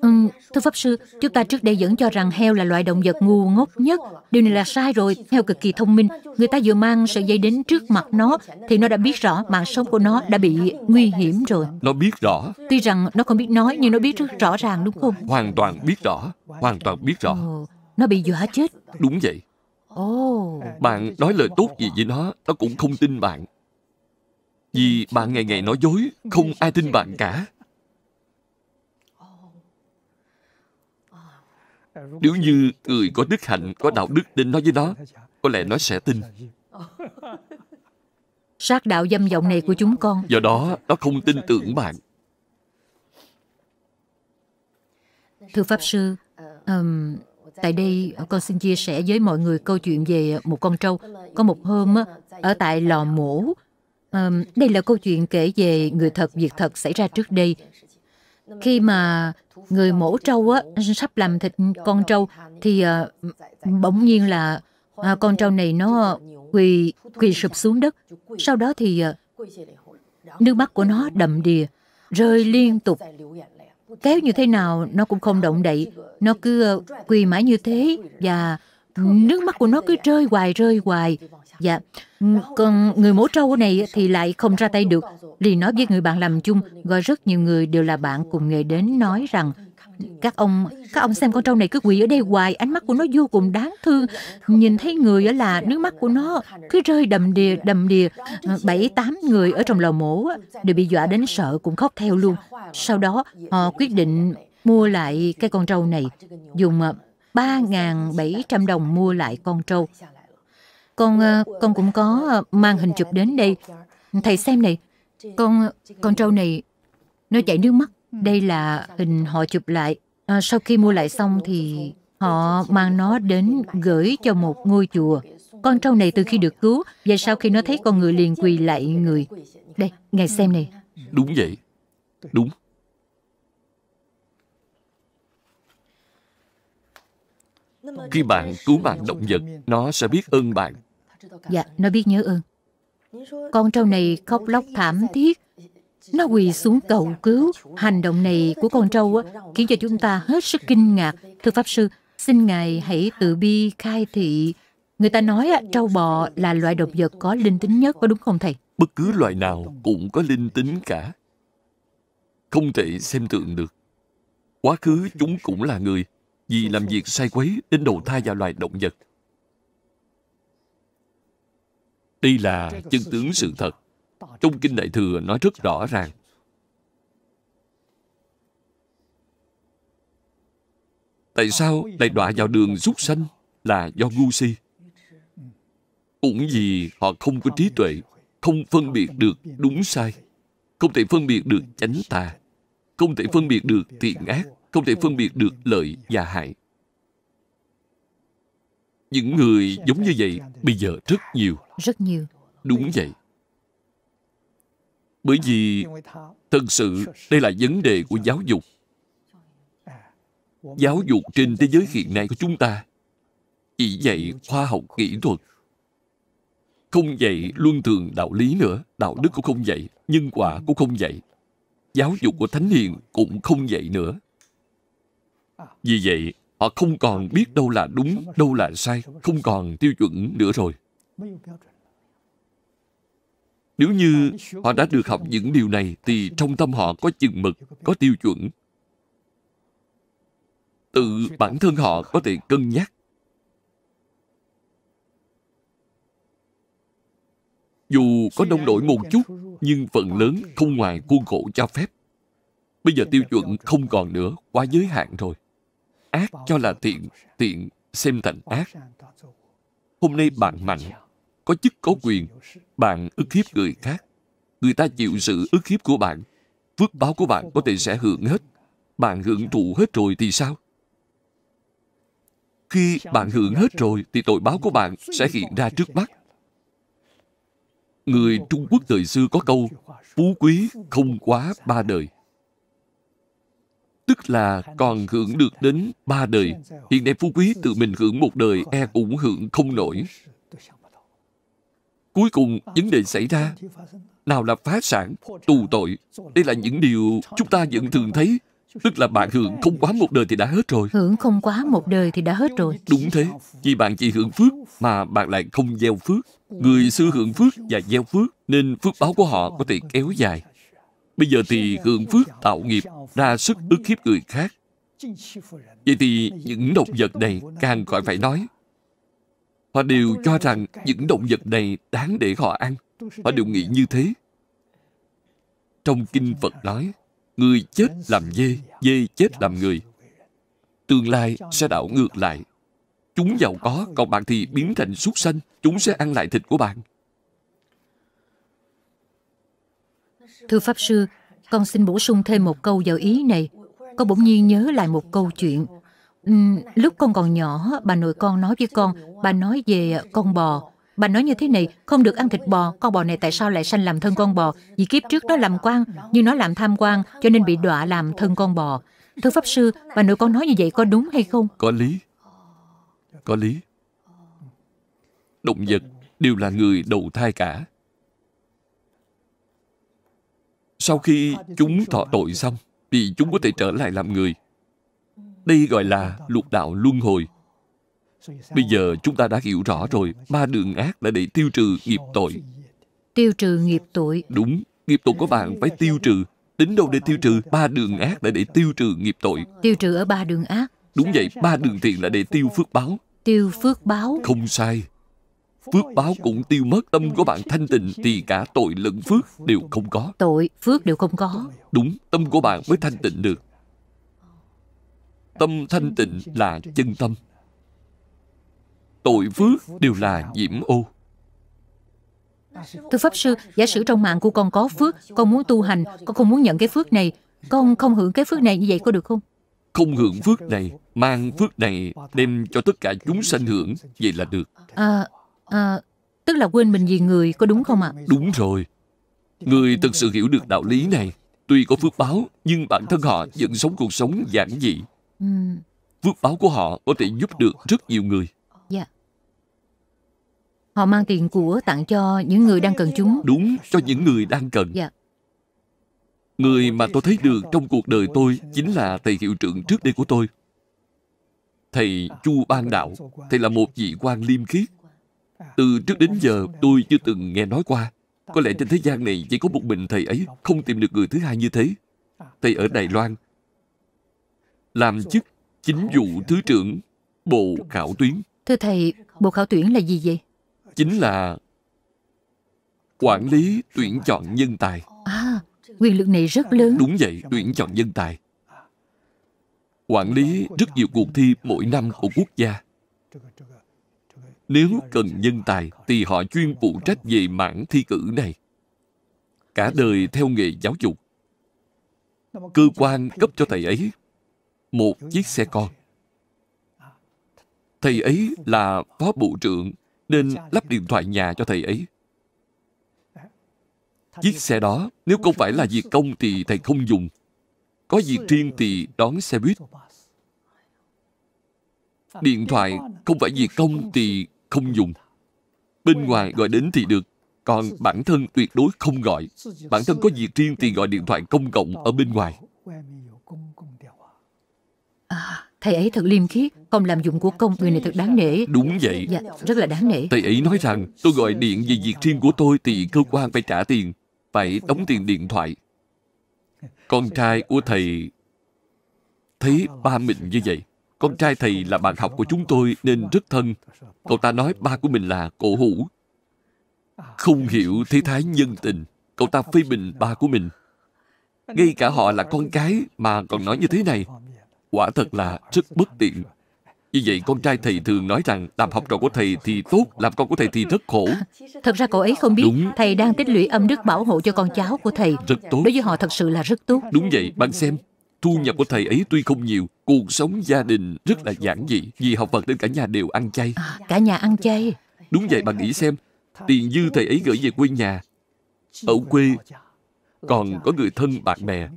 Ừm, thưa Pháp Sư, chúng ta trước đây vẫn cho rằng heo là loại động vật ngu ngốc nhất. Điều này là sai rồi, heo cực kỳ thông minh. Người ta vừa mang sợi dây đến trước mặt nó, thì nó đã biết rõ mạng sống của nó đã bị nguy hiểm rồi. Nó biết rõ. Tuy rằng nó không biết nói, nhưng nó biết rất rõ ràng đúng không? Hoàn toàn biết rõ, hoàn toàn biết rõ. Ồ, nó bị dọa chết. Đúng vậy. Ồ. Bạn nói lời tốt gì với nó, nó cũng không tin bạn. Vì bạn ngày ngày nói dối, không ai tin bạn cả. Nếu như người có đức hạnh, có đạo đức nên nói với nó, có lẽ nó sẽ tin. *laughs* Sát đạo dâm vọng này của chúng con Do đó, nó không tin tưởng bạn. Thưa Pháp Sư, um, tại đây con xin chia sẻ với mọi người câu chuyện về một con trâu. Có một hôm ở tại lò mổ, um, đây là câu chuyện kể về người thật việc thật xảy ra trước đây. Khi mà người mổ trâu á, sắp làm thịt con trâu thì à, bỗng nhiên là à, con trâu này nó quỳ quỳ sụp xuống đất. Sau đó thì à, nước mắt của nó đậm đìa, rơi liên tục. Kéo như thế nào nó cũng không động đậy, nó cứ quỳ mãi như thế và nước mắt của nó cứ rơi hoài rơi hoài Dạ, ừ, còn người mố trâu này thì lại không ra tay được. Lì nói với người bạn làm chung, gọi rất nhiều người đều là bạn cùng nghề đến nói rằng các ông các ông xem con trâu này cứ quỳ ở đây hoài ánh mắt của nó vô cùng đáng thương nhìn thấy người ở là nước mắt của nó cứ rơi đầm đìa đầm đìa ờ, bảy tám người ở trong lò mổ đều bị dọa đến sợ cũng khóc theo luôn sau đó họ quyết định mua lại cái con trâu này dùng 3.700 ờ, đồng mua lại con trâu con ờ, con cũng có ờ, mang hình chụp đến đây. Thầy xem này, con con trâu này nó chảy nước mắt. Đây là hình họ chụp lại. À, sau khi mua lại xong thì họ mang nó đến gửi cho một ngôi chùa. Con trâu này từ khi được cứu, và sau khi nó thấy con người liền quỳ lại người. Đây, ngài xem này. Đúng vậy. Đúng. Khi bạn cứu mạng động vật, nó sẽ biết ơn bạn. Dạ, nó biết nhớ ơn. Con trâu này khóc lóc thảm thiết. Nó quỳ xuống cầu cứu. Hành động này của con trâu khiến cho chúng ta hết sức kinh ngạc. Thưa Pháp Sư, xin Ngài hãy tự bi khai thị. Người ta nói trâu bò là loại động vật có linh tính nhất, có đúng không Thầy? Bất cứ loài nào cũng có linh tính cả. Không thể xem tượng được. Quá khứ chúng cũng là người, vì làm việc sai quấy đến đầu thai và loài động vật đây là chân tướng sự thật trong kinh đại thừa nói rất rõ ràng tại sao lại đọa vào đường súc sanh là do ngu si cũng vì họ không có trí tuệ không phân biệt được đúng sai không thể phân biệt được chánh tà không thể phân biệt được thiện ác không thể phân biệt được lợi và hại những người giống như vậy bây giờ rất nhiều rất nhiều đúng vậy bởi vì thật sự đây là vấn đề của giáo dục giáo dục trên thế giới hiện nay của chúng ta chỉ dạy khoa học kỹ thuật không dạy luân thường đạo lý nữa đạo đức cũng không dạy nhân quả cũng không dạy giáo dục của thánh hiền cũng không dạy nữa vì vậy, họ không còn biết đâu là đúng, đâu là sai, không còn tiêu chuẩn nữa rồi. Nếu như họ đã được học những điều này thì trong tâm họ có chừng mực, có tiêu chuẩn. Tự bản thân họ có thể cân nhắc. Dù có đông nổi một chút, nhưng phần lớn không ngoài khuôn khổ cho phép. Bây giờ tiêu chuẩn không còn nữa, quá giới hạn rồi ác cho là thiện tiện xem thành ác hôm nay bạn mạnh có chức có quyền bạn ức hiếp người khác người ta chịu sự ức hiếp của bạn phước báo của bạn có thể sẽ hưởng hết bạn hưởng thụ hết rồi thì sao khi bạn hưởng hết rồi thì tội báo của bạn sẽ hiện ra trước mắt người trung quốc thời xưa có câu phú quý không quá ba đời tức là còn hưởng được đến ba đời. Hiện nay phú quý tự mình hưởng một đời e cũng hưởng không nổi. Cuối cùng, vấn đề xảy ra, nào là phá sản, tù tội. Đây là những điều chúng ta vẫn thường thấy. Tức là bạn hưởng không quá một đời thì đã hết rồi. Hưởng không quá một đời thì đã hết rồi. Đúng thế. Vì bạn chỉ hưởng phước mà bạn lại không gieo phước. Người xưa hưởng phước và gieo phước nên phước báo của họ có thể kéo dài. Bây giờ thì hưởng phước tạo nghiệp, ra sức ức hiếp người khác. Vậy thì những động vật này càng khỏi phải nói. Họ đều cho rằng những động vật này đáng để họ ăn. Họ đều nghĩ như thế. Trong Kinh Phật nói, người chết làm dê, dê chết làm người. Tương lai sẽ đảo ngược lại. Chúng giàu có, còn bạn thì biến thành súc sanh. Chúng sẽ ăn lại thịt của bạn. Thưa Pháp Sư, con xin bổ sung thêm một câu vào ý này. Con bỗng nhiên nhớ lại một câu chuyện. Uhm, lúc con còn nhỏ, bà nội con nói với con, bà nói về con bò. Bà nói như thế này, không được ăn thịt bò, con bò này tại sao lại sanh làm thân con bò? Vì kiếp trước nó làm quan, nhưng nó làm tham quan, cho nên bị đọa làm thân con bò. Thưa Pháp Sư, bà nội con nói như vậy có đúng hay không? Có lý. Có lý. Động vật đều là người đầu thai cả. Sau khi chúng thọ tội xong, thì chúng có thể trở lại làm người. Đây gọi là lục đạo luân hồi. Bây giờ chúng ta đã hiểu rõ rồi, ba đường ác là để tiêu trừ nghiệp tội. Tiêu trừ nghiệp tội. Đúng, nghiệp tội của bạn phải tiêu trừ. Tính đâu để tiêu trừ? Ba đường ác là để tiêu trừ nghiệp tội. Tiêu trừ ở ba đường ác. Đúng vậy, ba đường thiện là để tiêu phước báo. Tiêu phước báo. Không sai phước báo cũng tiêu mất tâm của bạn thanh tịnh thì cả tội lẫn phước đều không có tội phước đều không có đúng tâm của bạn mới thanh tịnh được tâm thanh tịnh là chân tâm tội phước đều là nhiễm ô Thưa Pháp Sư, giả sử trong mạng của con có phước, con muốn tu hành, con không muốn nhận cái phước này, con không hưởng cái phước này như vậy có được không? Không hưởng phước này, mang phước này đem cho tất cả chúng sanh hưởng, vậy là được. À, à, Tức là quên mình vì người có đúng không ạ Đúng rồi Người thực sự hiểu được đạo lý này Tuy có phước báo Nhưng bản thân họ vẫn sống cuộc sống giản dị ừ. Phước báo của họ có thể giúp được rất nhiều người Dạ Họ mang tiền của tặng cho những người đang cần chúng Đúng, cho những người đang cần Dạ Người mà tôi thấy được trong cuộc đời tôi Chính là thầy hiệu trưởng trước đây của tôi Thầy Chu Ban Đạo Thầy là một vị quan liêm khiết từ trước đến giờ tôi chưa từng nghe nói qua Có lẽ trên thế gian này chỉ có một mình thầy ấy Không tìm được người thứ hai như thế Thầy ở Đài Loan Làm chức chính vụ thứ trưởng Bộ khảo tuyến Thưa thầy, bộ khảo tuyển là gì vậy? Chính là quản lý tuyển chọn nhân tài À, quyền lực này rất lớn Đúng vậy, tuyển chọn nhân tài Quản lý rất nhiều cuộc thi mỗi năm của quốc gia nếu cần nhân tài thì họ chuyên phụ trách về mảng thi cử này. Cả đời theo nghề giáo dục. Cơ quan cấp cho thầy ấy một chiếc xe con. Thầy ấy là phó bộ trưởng nên lắp điện thoại nhà cho thầy ấy. Chiếc xe đó nếu không phải là việc công thì thầy không dùng. Có việc riêng thì đón xe buýt Điện thoại không phải việc công thì không dùng Bên ngoài gọi đến thì được Còn bản thân tuyệt đối không gọi Bản thân có việc riêng thì gọi điện thoại công cộng ở bên ngoài À, thầy ấy thật liêm khiết Không làm dụng của công người này thật đáng nể Đúng vậy Dạ, rất là đáng nể Thầy ấy nói rằng tôi gọi điện về việc riêng của tôi Thì cơ quan phải trả tiền Phải đóng tiền điện thoại Con trai của thầy Thấy ba mình như vậy con trai thầy là bạn học của chúng tôi nên rất thân. Cậu ta nói ba của mình là cổ hủ. Không hiểu thế thái nhân tình. Cậu ta phê bình ba của mình. Ngay cả họ là con cái mà còn nói như thế này. Quả thật là rất bất tiện. Như vậy con trai thầy thường nói rằng làm học trò của thầy thì tốt, làm con của thầy thì rất khổ. Thật ra cậu ấy không biết Đúng. thầy đang tích lũy âm đức bảo hộ cho con cháu của thầy. Rất tốt. Đối với họ thật sự là rất tốt. Đúng vậy, bạn xem, Thu nhập của thầy ấy tuy không nhiều, cuộc sống gia đình rất là giản dị. Vì học Phật nên cả nhà đều ăn chay. À, cả nhà ăn chay. Đúng vậy, bạn nghĩ xem, tiền dư thầy ấy gửi về quê nhà. Ở quê còn có người thân bạn bè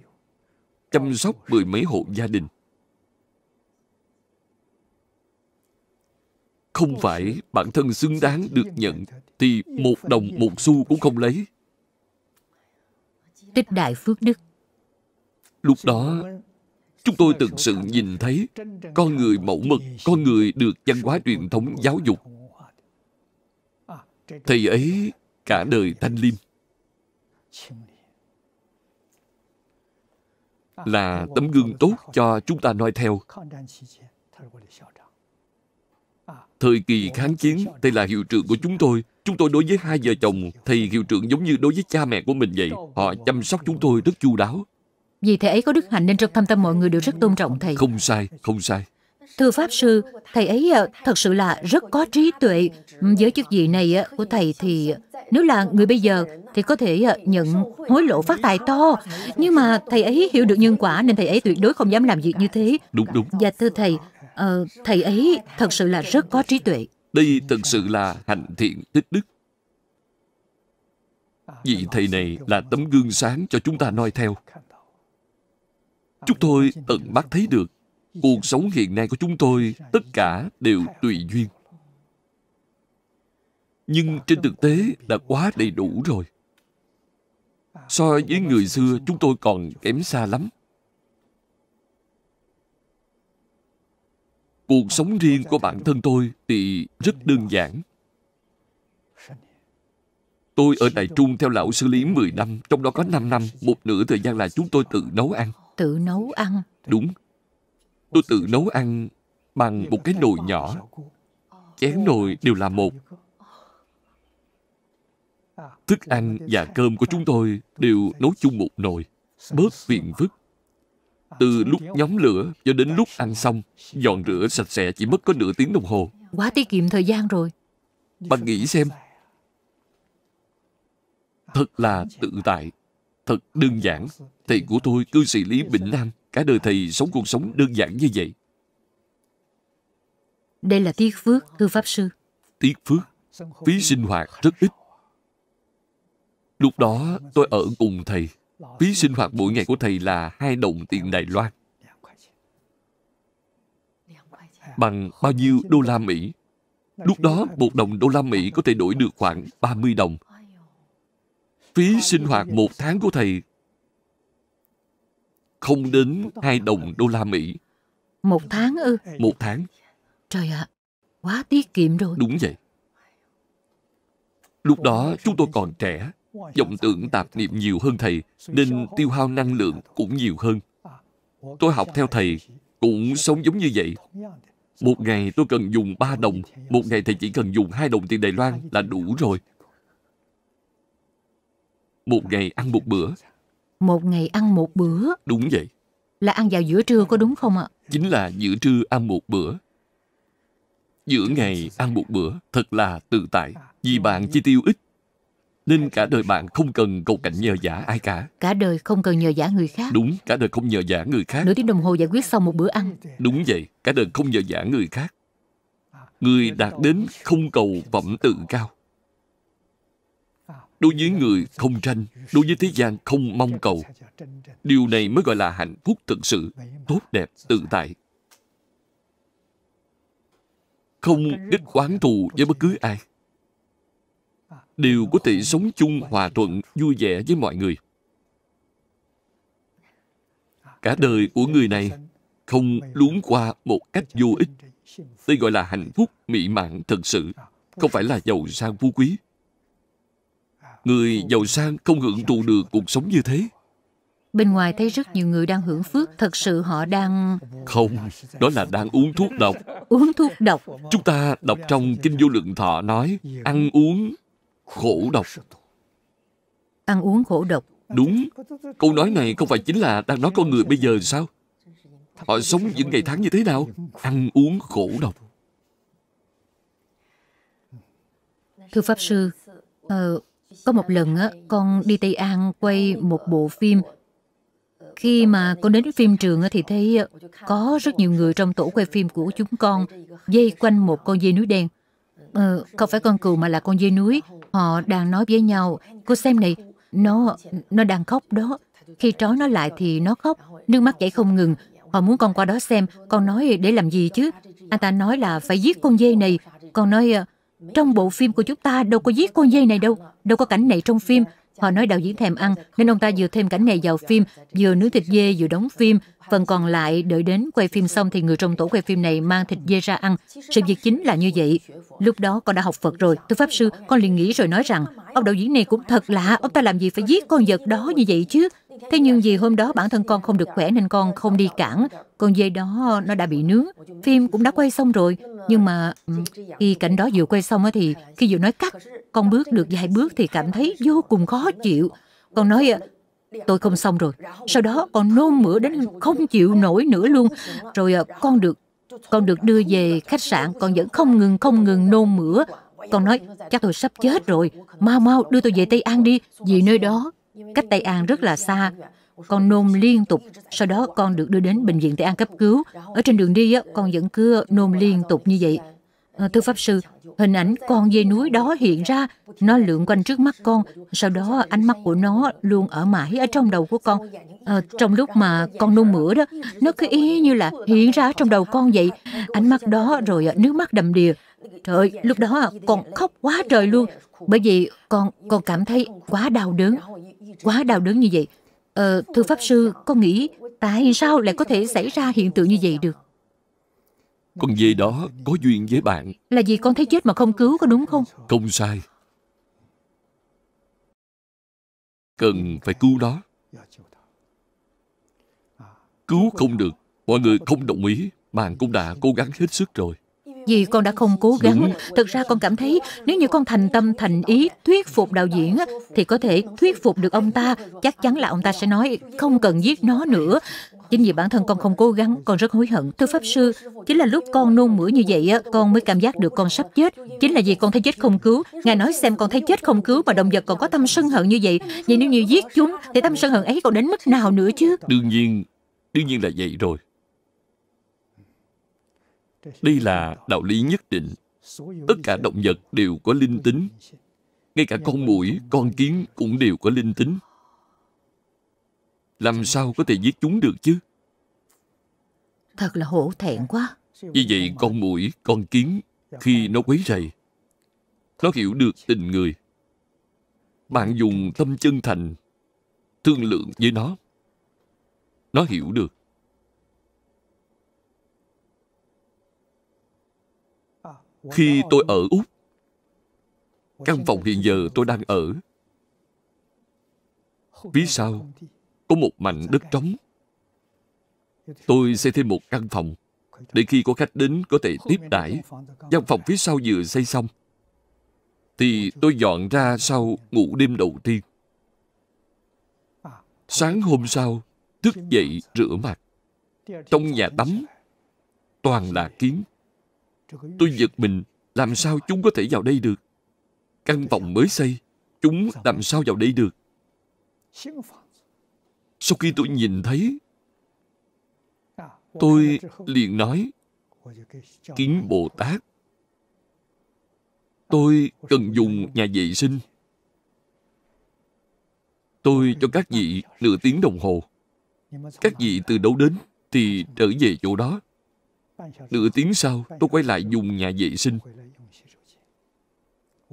chăm sóc mười mấy hộ gia đình. Không phải bản thân xứng đáng được nhận thì một đồng một xu cũng không lấy. Tích đại phước đức Lúc đó, chúng tôi thực sự nhìn thấy con người mẫu mực, con người được văn hóa truyền thống giáo dục. Thầy ấy cả đời thanh liêm. Là tấm gương tốt cho chúng ta noi theo. Thời kỳ kháng chiến, thầy là hiệu trưởng của chúng tôi. Chúng tôi đối với hai vợ chồng, thầy hiệu trưởng giống như đối với cha mẹ của mình vậy. Họ chăm sóc chúng tôi rất chu đáo. Vì thầy ấy có đức hạnh nên trong thâm tâm mọi người đều rất tôn trọng thầy. Không sai, không sai. Thưa Pháp Sư, thầy ấy à, thật sự là rất có trí tuệ. Với chức vị này à, của thầy thì nếu là người bây giờ thì có thể à, nhận hối lộ phát tài to. Nhưng mà thầy ấy hiểu được nhân quả nên thầy ấy tuyệt đối không dám làm việc như thế. Đúng, đúng. Và thưa thầy, ờ, thầy ấy thật sự là rất có trí tuệ. Đây thật sự là hành thiện tích đức. Vị thầy này là tấm gương sáng cho chúng ta noi theo. Chúng tôi tận mắt thấy được cuộc sống hiện nay của chúng tôi tất cả đều tùy duyên. Nhưng trên thực tế đã quá đầy đủ rồi. So với người xưa chúng tôi còn kém xa lắm. Cuộc sống riêng của bản thân tôi thì rất đơn giản. Tôi ở Đài Trung theo lão sư lý 10 năm, trong đó có 5 năm, một nửa thời gian là chúng tôi tự nấu ăn. Tự nấu ăn. Đúng. Tôi tự nấu ăn bằng một cái nồi nhỏ. Chén nồi đều là một. Thức ăn và cơm của chúng tôi đều nấu chung một nồi. Bớt phiền phức. Từ lúc nhóm lửa cho đến lúc ăn xong, dọn rửa sạch sẽ chỉ mất có nửa tiếng đồng hồ. Quá tiết kiệm thời gian rồi. Bạn nghĩ xem, thật là tự tại thật đơn giản thầy của tôi cư sĩ lý bình an cả đời thầy sống cuộc sống đơn giản như vậy đây là tiết phước thưa pháp sư tiết phước phí sinh hoạt rất ít lúc đó tôi ở cùng thầy phí sinh hoạt mỗi ngày của thầy là hai đồng tiền đài loan bằng bao nhiêu đô la Mỹ. Lúc đó, một đồng đô la Mỹ có thể đổi được khoảng 30 đồng phí sinh hoạt một tháng của thầy không đến hai đồng đô la Mỹ. Một tháng ư? Một tháng. Trời ạ, à, quá tiết kiệm rồi. Đúng vậy. Lúc đó chúng tôi còn trẻ, vọng tưởng tạp niệm nhiều hơn thầy, nên tiêu hao năng lượng cũng nhiều hơn. Tôi học theo thầy, cũng sống giống như vậy. Một ngày tôi cần dùng 3 đồng, một ngày thầy chỉ cần dùng hai đồng tiền Đài Loan là đủ rồi. Một ngày ăn một bữa. Một ngày ăn một bữa? Đúng vậy. Là ăn vào giữa trưa có đúng không ạ? Chính là giữa trưa ăn một bữa. Giữa ngày ăn một bữa thật là tự tại. Vì bạn chi tiêu ít. Nên cả đời bạn không cần cầu cạnh nhờ giả ai cả. Cả đời không cần nhờ giả người khác. Đúng, cả đời không nhờ giả người khác. Nửa tiếng đồng hồ giải quyết xong một bữa ăn. Đúng vậy, cả đời không nhờ giả người khác. Người đạt đến không cầu vọng tự cao đối với người không tranh đối với thế gian không mong cầu điều này mới gọi là hạnh phúc thực sự tốt đẹp tự tại không ít oán thù với bất cứ ai đều có thể sống chung hòa thuận vui vẻ với mọi người cả đời của người này không luống qua một cách vô ích đây gọi là hạnh phúc mỹ mãn thật sự không phải là giàu sang phú quý Người giàu sang không hưởng thụ được cuộc sống như thế Bên ngoài thấy rất nhiều người đang hưởng phước Thật sự họ đang... Không, đó là đang uống thuốc độc Uống thuốc độc Chúng ta đọc trong Kinh Vô Lượng Thọ nói Ăn uống khổ độc Ăn uống khổ độc Đúng, câu nói này không phải chính là đang nói con người bây giờ sao? Họ sống những ngày tháng như thế nào? Ăn uống khổ độc Thưa Pháp Sư, ờ, có một lần á, con đi Tây An quay một bộ phim. Khi mà con đến phim trường thì thấy có rất nhiều người trong tổ quay phim của chúng con dây quanh một con dê núi đen. Ờ, không phải con cừu mà là con dê núi. Họ đang nói với nhau, cô xem này, nó nó đang khóc đó. Khi trói nó lại thì nó khóc, nước mắt chảy không ngừng. Họ muốn con qua đó xem, con nói để làm gì chứ? Anh ta nói là phải giết con dê này. Con nói trong bộ phim của chúng ta đâu có giết con dây này đâu, đâu có cảnh này trong phim. Họ nói đạo diễn thèm ăn nên ông ta vừa thêm cảnh này vào phim, vừa nướng thịt dê vừa đóng phim. Phần còn lại đợi đến quay phim xong thì người trong tổ quay phim này mang thịt dê ra ăn. Sự việc chính là như vậy. Lúc đó con đã học Phật rồi, thưa Pháp Sư, con liền nghĩ rồi nói rằng ông đạo diễn này cũng thật lạ, ông ta làm gì phải giết con vật đó như vậy chứ. Thế nhưng vì hôm đó bản thân con không được khỏe nên con không đi cản. Con dây đó nó đã bị nướng. Phim cũng đã quay xong rồi. Nhưng mà khi cảnh đó vừa quay xong thì khi vừa nói cắt, con bước được vài bước thì cảm thấy vô cùng khó chịu. Con nói ờ, tôi không xong rồi. Sau đó con nôn mửa đến không chịu nổi nữa luôn. Rồi ờ, con được con được đưa về khách sạn, con vẫn không ngừng không ngừng nôn mửa. Con nói, chắc tôi sắp chết rồi, mau mau đưa tôi về Tây An đi, vì nơi đó cách Tây An rất là xa. Con nôn liên tục, sau đó con được đưa đến bệnh viện Tây An cấp cứu. Dạ Ở trên đường đi, dạ con vẫn cứ nôn dạ liên tục như vậy. Ờ, thưa Pháp Sư, hình ảnh con dê núi đó hiện ra, nó lượn quanh trước mắt con, sau đó ánh mắt của nó luôn ở mãi ở trong đầu của con. À, trong lúc mà con nôn mửa đó, nó cứ ý như là hiện ra trong đầu con vậy, ánh mắt đó rồi ờ, nước mắt đầm đìa. Trời ơi, lúc đó con khóc quá trời luôn, bởi vì con con cảm thấy quá đau đớn, quá đau đớn như vậy. à, thưa Pháp Sư, con nghĩ tại sao lại có thể xảy ra hiện tượng như vậy được? Con dê đó có duyên với bạn Là vì con thấy chết mà không cứu có đúng không? Không sai Cần phải cứu đó Cứu không được Mọi người không đồng ý Bạn cũng đã cố gắng hết sức rồi vì con đã không cố gắng Đúng. thực ra con cảm thấy nếu như con thành tâm thành ý thuyết phục đạo diễn thì có thể thuyết phục được ông ta chắc chắn là ông ta sẽ nói không cần giết nó nữa Chính vì bản thân con không cố gắng, con rất hối hận. Thưa Pháp Sư, chính là lúc con nôn mửa như vậy, con mới cảm giác được con sắp chết. Chính là vì con thấy chết không cứu. Ngài nói xem con thấy chết không cứu mà động vật còn có tâm sân hận như vậy. Vậy nếu như giết chúng, thì tâm sân hận ấy còn đến mức nào nữa chứ? Đương nhiên, đương nhiên là vậy rồi. Đây là đạo lý nhất định. Tất cả động vật đều có linh tính. Ngay cả con mũi, con kiến cũng đều có linh tính. Làm sao có thể giết chúng được chứ Thật là hổ thẹn quá Vì vậy con mũi, con kiến Khi nó quấy rầy Nó hiểu được tình người Bạn dùng tâm chân thành Thương lượng với nó Nó hiểu được Khi tôi ở Úc Căn phòng hiện giờ tôi đang ở Phía sau có một mảnh đất trống tôi xây thêm một căn phòng để khi có khách đến có thể tiếp đãi văn phòng phía sau vừa xây xong thì tôi dọn ra sau ngủ đêm đầu tiên sáng hôm sau thức dậy rửa mặt trong nhà tắm toàn là kiến tôi giật mình làm sao chúng có thể vào đây được căn phòng mới xây chúng làm sao vào đây được sau khi tôi nhìn thấy, à, tôi liền nói, kính Bồ Tát, à, tôi cần dùng nhà vệ sinh. Tôi cho các vị nửa tiếng đồng hồ. Các vị từ đâu đến thì trở về chỗ đó. Nửa tiếng sau, tôi quay lại dùng nhà vệ sinh.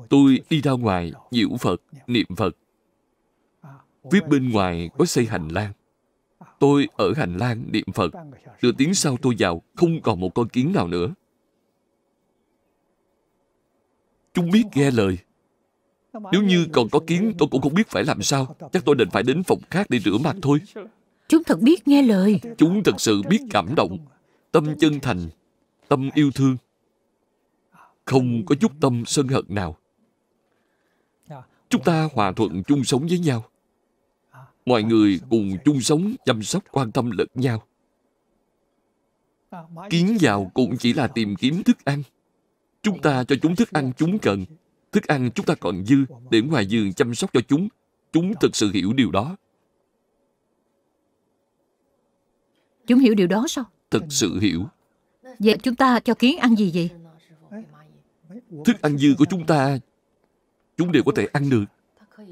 Tôi đi ra ngoài, nhiễu Phật, niệm Phật. Phía bên ngoài có xây hành lang. Tôi ở hành lang niệm Phật. Nửa tiếng sau tôi vào, không còn một con kiến nào nữa. Chúng biết nghe lời. Nếu như còn có kiến, tôi cũng không biết phải làm sao. Chắc tôi định phải đến phòng khác để rửa mặt thôi. Chúng thật biết nghe lời. Chúng thật sự biết cảm động. Tâm chân thành, tâm yêu thương. Không có chút tâm sân hận nào. Chúng ta hòa thuận chung sống với nhau mọi người cùng chung sống chăm sóc quan tâm lẫn nhau kiến vào cũng chỉ là tìm kiếm thức ăn chúng ta cho chúng thức ăn chúng cần thức ăn chúng ta còn dư để ngoài giường chăm sóc cho chúng chúng thực sự hiểu điều đó chúng hiểu điều đó sao thực sự hiểu vậy chúng ta cho kiến ăn gì vậy thức ăn dư của chúng ta chúng đều có thể ăn được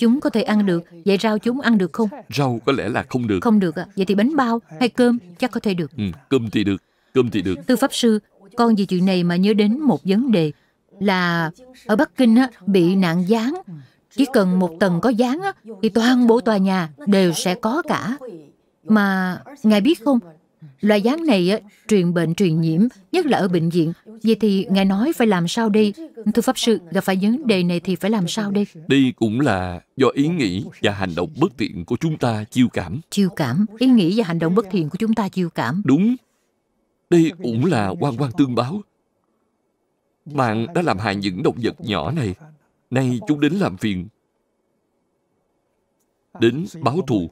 chúng có thể ăn được, vậy rau chúng ăn được không? Rau có lẽ là không được. Không được ạ. À. Vậy thì bánh bao hay cơm chắc có thể được. Ừ, cơm thì được, cơm thì được. Tư pháp sư, con vì chuyện này mà nhớ đến một vấn đề là ở Bắc Kinh á, bị nạn gián. Chỉ cần một tầng có gián á, thì toàn bộ tòa nhà đều sẽ có cả. Mà ngài biết không, Loại dáng này á, truyền bệnh truyền nhiễm, nhất là ở bệnh viện. Vậy thì ngài nói phải làm sao đây? Thưa Pháp Sư, gặp phải vấn đề này thì phải làm sao đây? Đây cũng là do ý nghĩ và hành động bất thiện của chúng ta chiêu cảm. Chiêu cảm, ý nghĩ và hành động bất thiện của chúng ta chiêu cảm. Đúng. Đây cũng là quan quan tương báo. Bạn đã làm hại những động vật nhỏ này. Nay chúng đến làm phiền. Đến báo thù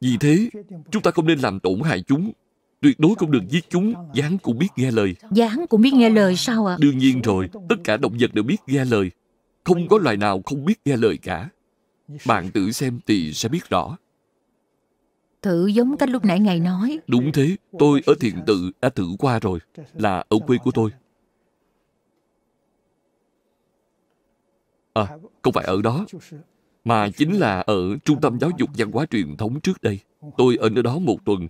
vì thế, chúng ta không nên làm tổn hại chúng. Tuyệt đối không được giết chúng, gián cũng biết nghe lời. Gián cũng biết nghe lời sao ạ? À? Đương nhiên rồi, tất cả động vật đều biết nghe lời. Không có loài nào không biết nghe lời cả. Bạn tự xem thì sẽ biết rõ. Thử giống cách lúc nãy ngài nói. Đúng thế, tôi ở thiền tự đã thử qua rồi, là ở quê của tôi. À, không phải ở đó, mà chính là ở trung tâm giáo dục văn hóa truyền thống trước đây tôi ở nơi đó một tuần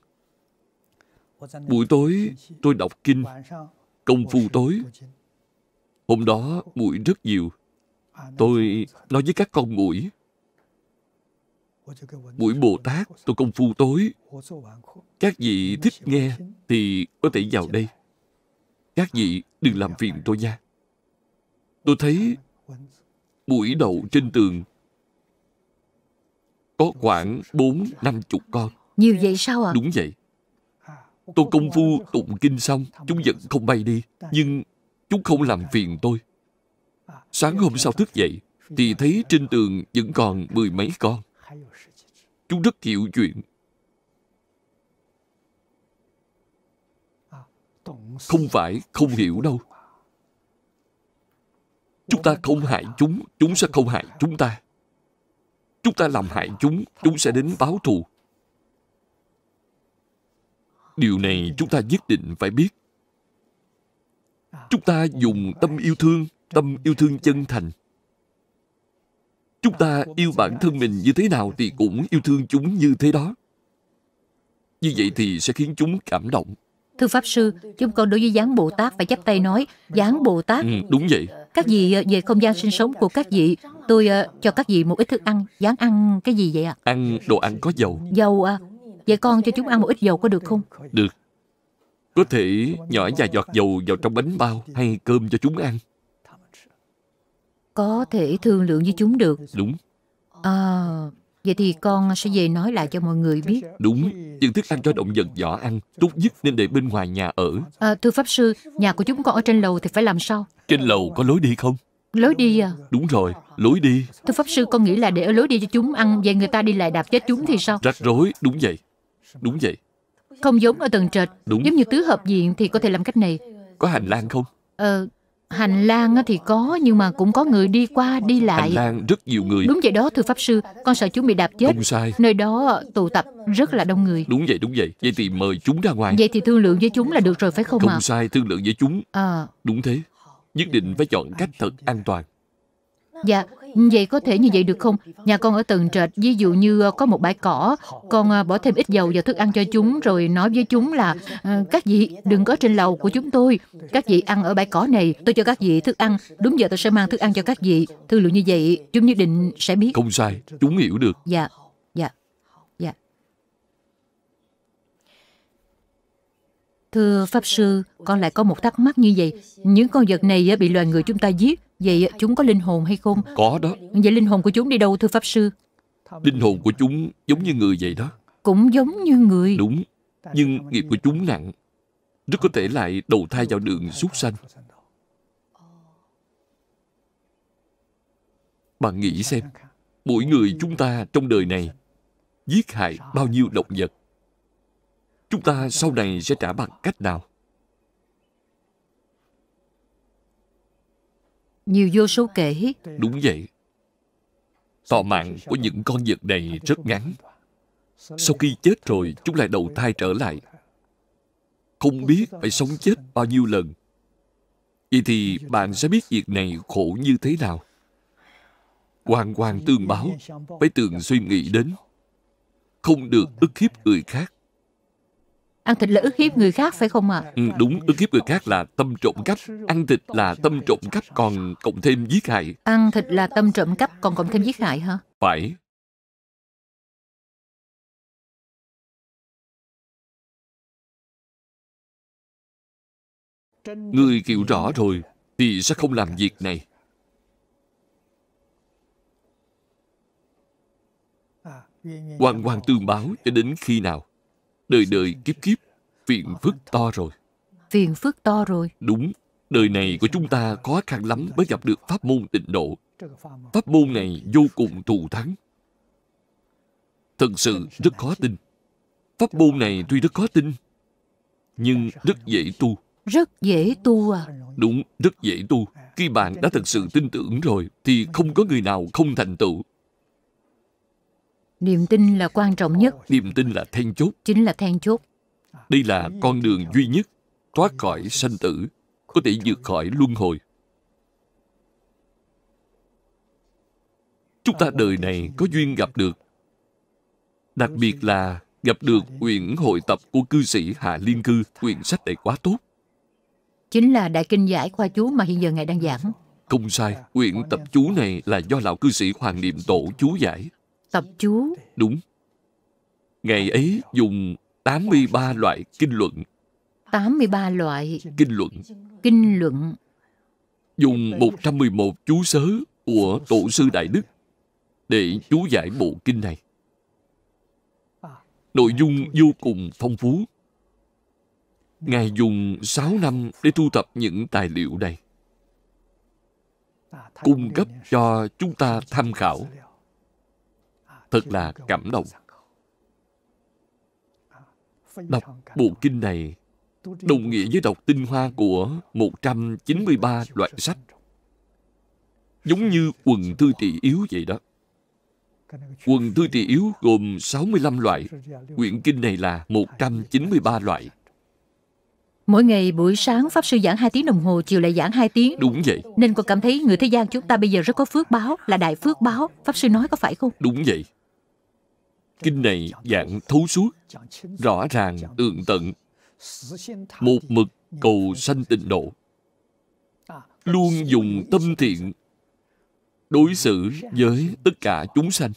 buổi tối tôi đọc kinh công phu tối hôm đó muội rất nhiều tôi nói với các con muội buổi bồ tát tôi công phu tối các vị thích nghe thì có thể vào đây các vị đừng làm phiền tôi nha tôi thấy bụi đậu trên tường có khoảng bốn năm chục con Nhiều vậy sao ạ? À? Đúng vậy Tôi công phu tụng kinh xong Chúng vẫn không bay đi Nhưng chúng không làm phiền tôi Sáng hôm sau thức dậy Thì thấy trên tường vẫn còn mười mấy con Chúng rất hiểu chuyện Không phải không hiểu đâu Chúng ta không hại chúng Chúng sẽ không hại chúng ta Chúng ta làm hại chúng, chúng sẽ đến báo thù. Điều này chúng ta nhất định phải biết. Chúng ta dùng tâm yêu thương, tâm yêu thương chân thành. Chúng ta yêu bản thân mình như thế nào thì cũng yêu thương chúng như thế đó. Như vậy thì sẽ khiến chúng cảm động. Thưa Pháp Sư, chúng con đối với dáng Bồ Tát phải chắp tay nói, dáng Bồ Tát. Ừ, đúng vậy. Các vị ờ, về không gian sinh sống của các vị, tôi ờ, cho các vị một ít thức ăn, dán ăn cái gì vậy ạ? À? Ăn đồ ăn có dầu. Dầu à? Vậy con cho chúng ăn một ít dầu có được không? Được. Có thể nhỏ vài giọt dầu vào trong bánh bao hay cơm cho chúng ăn. Có thể thương lượng với chúng được. Đúng. À, Vậy thì con sẽ về nói lại cho mọi người biết. Đúng, những thức ăn cho động vật nhỏ ăn, tốt nhất nên để bên ngoài nhà ở. À, thưa Pháp Sư, nhà của chúng con ở trên lầu thì phải làm sao? Trên lầu có lối đi không? Lối đi à? Đúng rồi, lối đi. Thưa Pháp Sư, con nghĩ là để ở lối đi cho chúng ăn, vậy người ta đi lại đạp chết chúng thì sao? Rắc rối, đúng vậy. Đúng vậy. Không giống ở tầng trệt. Đúng. Giống như tứ hợp diện thì có thể làm cách này. Có hành lang không? Ờ, Hành lang thì có nhưng mà cũng có người đi qua đi lại. Hành lang rất nhiều người. Đúng vậy đó thưa pháp sư, con sợ chúng bị đạp chết. Không sai. Nơi đó ờ, tụ tập rất là đông người. Đúng vậy, đúng vậy. Vậy thì mời chúng ra ngoài. Vậy thì thương lượng với chúng là được rồi phải không ạ? Không à? sai, thương lượng với chúng. À. Đúng thế. Nhất định phải chọn cách thật an toàn. Dạ, Vậy có thể như vậy được không? Nhà con ở tầng trệt, ví dụ như ờ, có một bãi cỏ, con ờ, bỏ thêm ít dầu vào thức ăn cho chúng rồi nói với chúng là ờ, các vị đừng có trên lầu của chúng tôi. Các vị ăn ở bãi cỏ này, tôi cho các vị thức ăn. Đúng giờ tôi sẽ mang thức ăn cho các vị. thư lượng như vậy, chúng như định sẽ biết. Không sai, chúng hiểu được. Dạ. Thưa Pháp Sư, con lại có một thắc mắc như vậy. Những con vật này bị loài người chúng ta giết, vậy chúng có linh hồn hay không? Có đó. Vậy linh hồn của chúng đi đâu thưa Pháp Sư? Linh hồn của chúng giống như người vậy đó. Cũng giống như người. Đúng, nhưng nghiệp của chúng nặng. Rất có thể lại đầu thai vào đường súc sanh. Bạn nghĩ xem, mỗi người chúng ta trong đời này giết hại bao nhiêu động vật chúng ta sau này sẽ trả bằng cách nào? Nhiều vô số kể. Đúng vậy. Tò mạng của những con vật này rất ngắn. Sau khi chết rồi, chúng lại đầu thai trở lại. Không biết phải sống chết bao nhiêu lần. Vậy thì bạn sẽ biết việc này khổ như thế nào. Hoàng hoàng tương báo, phải từng suy nghĩ đến. Không được ức hiếp người khác Ăn thịt là ức hiếp người khác phải không ạ? À? Ừ, đúng, ức hiếp người khác là tâm trộm cắp, ăn thịt là tâm trộm cắp còn cộng thêm giết hại. Ăn thịt là tâm trộm cắp còn cộng thêm giết hại hả? Phải. Người hiểu rõ rồi thì sẽ không làm việc này. Hoàng hoàng tương báo cho đến khi nào? đời đời kiếp kiếp phiền phức to rồi phiền phức to rồi đúng đời này của chúng ta khó khăn lắm mới gặp được pháp môn tịnh độ pháp môn này vô cùng thù thắng thật sự rất khó tin pháp môn này tuy rất khó tin nhưng rất dễ tu rất dễ tu à đúng rất dễ tu khi bạn đã thật sự tin tưởng rồi thì không có người nào không thành tựu Niềm tin là quan trọng nhất. Niềm tin là then chốt. Chính là then chốt. Đây là con đường duy nhất thoát khỏi sanh tử, có thể vượt khỏi luân hồi. Chúng ta đời này có duyên gặp được, đặc biệt là gặp được quyển hội tập của cư sĩ Hà Liên Cư, quyển sách này quá tốt. Chính là Đại Kinh Giải Khoa Chú mà hiện giờ Ngài đang giảng. Không sai, quyển tập chú này là do lão cư sĩ Hoàng Niệm Tổ chú giải tập chú Đúng Ngày ấy dùng 83 loại kinh luận 83 loại Kinh luận Kinh luận Dùng 111 chú sớ của Tổ sư Đại Đức Để chú giải bộ kinh này Nội dung vô cùng phong phú Ngài dùng 6 năm để thu thập những tài liệu này Cung cấp cho chúng ta tham khảo Thật là cảm động. Đọc bộ kinh này đồng nghĩa với đọc tinh hoa của 193 loại sách. Giống như quần thư tỷ yếu vậy đó. Quần thư tỷ yếu gồm 65 loại. Quyển kinh này là 193 loại. Mỗi ngày buổi sáng Pháp Sư giảng 2 tiếng đồng hồ, chiều lại giảng 2 tiếng. Đúng vậy. Nên con cảm thấy người thế gian chúng ta bây giờ rất có phước báo, là đại phước báo. Pháp Sư nói có phải không? Đúng vậy. Kinh này dạng thấu suốt, rõ ràng, tường tận, một mực cầu sanh tịnh độ. Luôn dùng tâm thiện đối xử với tất cả chúng sanh.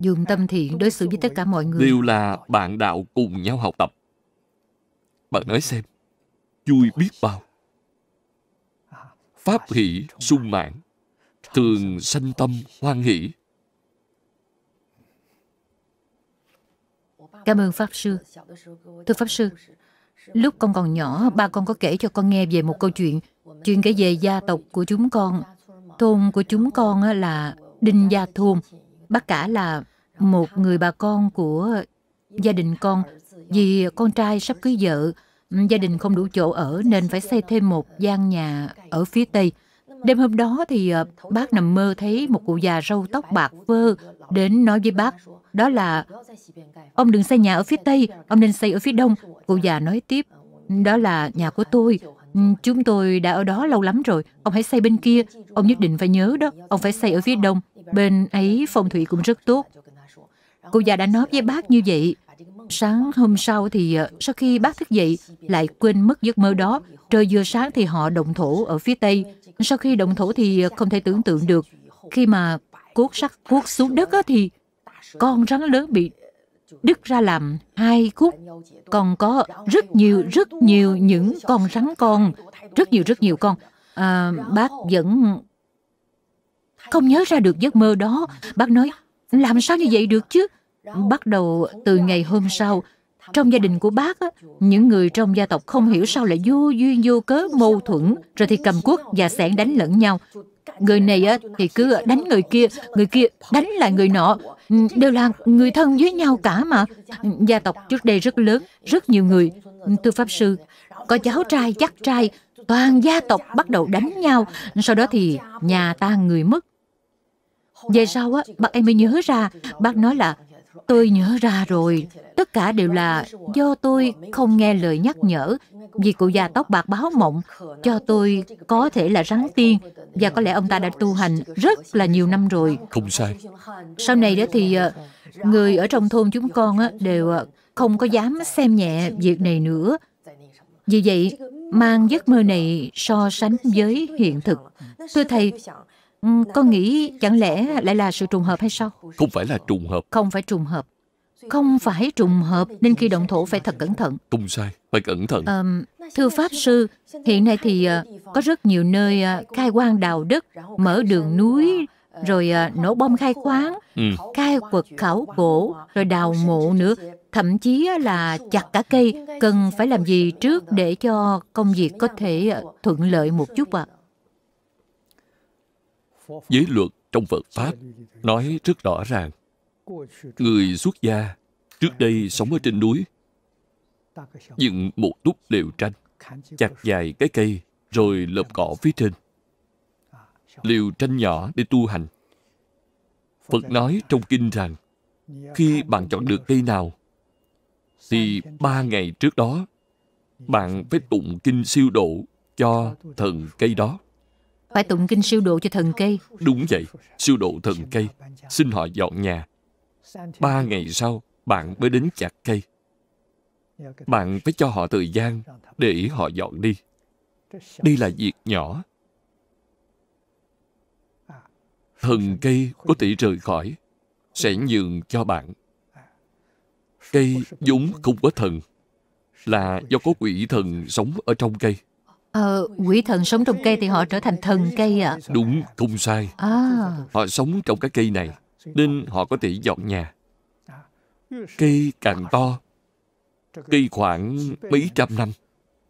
Dùng tâm thiện đối xử với tất cả mọi người. Đều là bạn đạo cùng nhau học tập. Bạn nói xem, vui biết bao pháp hỷ sung mãn thường sanh tâm hoan hỷ cảm ơn pháp sư thưa pháp sư lúc con còn nhỏ ba con có kể cho con nghe về một câu chuyện chuyện kể về gia tộc của chúng con thôn của chúng con là đinh gia thôn bác cả là một người bà con của gia đình con vì con trai sắp cưới vợ Gia đình không đủ chỗ ở nên phải xây thêm một gian nhà ở phía Tây. Đêm hôm đó thì ờ, bác nằm mơ thấy một cụ già râu tóc bạc phơ đến nói với bác, đó là ông đừng xây nhà ở phía Tây, ông nên xây ở phía Đông. Cụ già nói tiếp, đó là nhà của tôi, chúng tôi đã ở đó lâu lắm rồi, ông hãy xây bên kia, ông nhất định phải nhớ đó, ông phải xây ở phía Đông, bên ấy phong thủy cũng rất tốt. Cụ già đã nói với bác như vậy, Sáng hôm sau thì ờ, sau khi bác thức dậy, lại quên mất giấc mơ đó. Trời vừa sáng thì họ động thổ ở phía Tây. Sau khi động thổ thì ờ, không thể tưởng tượng được. Khi mà cuốc sắt cuốc xuống đất thì con rắn lớn bị đứt ra làm hai khúc. Còn có rất nhiều, rất nhiều những con rắn con, rất nhiều, rất nhiều con. À, bác vẫn không nhớ ra được giấc mơ đó. Bác nói, làm sao như vậy được chứ? Bắt đầu từ ngày hôm sau, trong gia đình của bác, á, những người trong gia tộc không hiểu sao lại vô duyên vô cớ mâu thuẫn, rồi thì cầm cuốc và sẻn đánh lẫn nhau. Người này thì cứ đánh người kia, người kia đánh lại người nọ, ừ, đều là người thân với nhau cả mà. Gia tộc trước đây rất lớn, rất nhiều người. Thưa Pháp Sư, có cháu trai, chắc trai, toàn gia tộc bắt đầu đánh nhau, sau đó thì nhà ta người mất. Về sau á, bác em mới nhớ ra, bác nói là Tôi nhớ ra rồi, tất cả đều là do tôi không nghe lời nhắc nhở vì cụ già tóc bạc báo mộng cho tôi có thể là rắn tiên và có lẽ ông ta đã tu hành rất là nhiều năm rồi. Không sai. Sau này đó thì ờ, người ở trong thôn chúng con đều ờ, không có dám xem nhẹ việc này nữa. Vì vậy, mang giấc mơ này so sánh với hiện thực. Thưa thầy, Ừ, con nghĩ chẳng lẽ lại là sự trùng hợp hay sao? Không phải là trùng hợp. Không phải trùng hợp. Không phải trùng hợp nên khi động thổ phải thật cẩn thận. Không sai, phải cẩn thận. À, thưa Pháp Sư, hiện nay thì ờ, có rất nhiều nơi ờ, khai quang đào đất, mở đường núi, rồi nổ bom khai khoáng, ừ. khai quật khảo cổ, rồi đào mộ nữa. Thậm chí là chặt cả cây, cần phải làm gì trước để cho công việc có thể thuận lợi một chút ạ? À? giới luật trong Phật Pháp nói rất rõ ràng. Người xuất gia trước đây sống ở trên núi, dựng một túp lều tranh, chặt dài cái cây rồi lợp cỏ phía trên. lều tranh nhỏ để tu hành. Phật nói trong kinh rằng, khi bạn chọn được cây nào, thì ba ngày trước đó, bạn phải tụng kinh siêu độ cho thần cây đó. Phải tụng kinh siêu độ cho thần cây Đúng vậy Siêu độ thần cây Xin họ dọn nhà Ba ngày sau Bạn mới đến chặt cây Bạn phải cho họ thời gian Để họ dọn đi Đây là việc nhỏ Thần cây có thể rời khỏi Sẽ nhường cho bạn Cây vốn không có thần Là do có quỷ thần sống ở trong cây Ờ, quỷ thần sống trong cây thì họ trở thành thần cây ạ. À? Đúng, không sai. À. Họ sống trong cái cây này, nên họ có thể dọn nhà. Cây càng to, cây khoảng mấy trăm năm,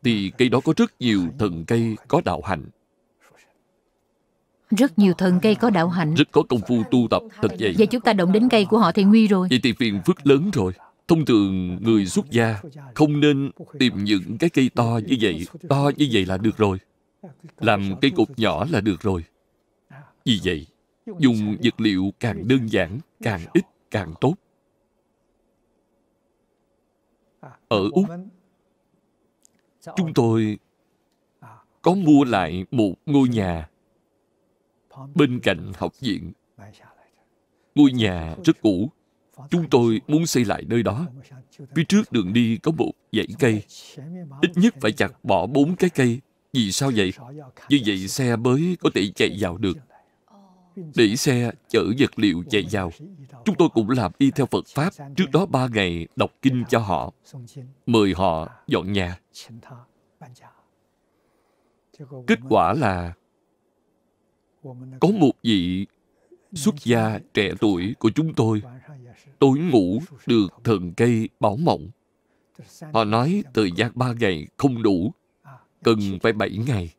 thì cây đó có rất nhiều thần cây có đạo hạnh. Rất nhiều thần cây có đạo hạnh. Rất có công phu tu tập, thật vậy. Vậy chúng ta động đến cây của họ thì nguy rồi. Vậy thì phiền phức lớn rồi thông thường người xuất gia không nên tìm những cái cây to như vậy to như vậy là được rồi làm cây cột nhỏ là được rồi vì vậy dùng vật liệu càng đơn giản càng ít càng tốt ở úc chúng tôi có mua lại một ngôi nhà bên cạnh học viện ngôi nhà rất cũ Chúng tôi muốn xây lại nơi đó. Phía trước đường đi có một dãy cây. Ít nhất phải chặt bỏ bốn cái cây. Vì sao vậy? Như vậy xe mới có thể chạy vào được. Để xe chở vật liệu chạy vào. Chúng tôi cũng làm y theo Phật Pháp. Trước đó ba ngày đọc kinh cho họ. Mời họ dọn nhà. Kết quả là có một vị xuất gia trẻ tuổi của chúng tôi tối ngủ được thần cây bảo mộng. Họ nói thời gian ba ngày không đủ, cần phải bảy ngày.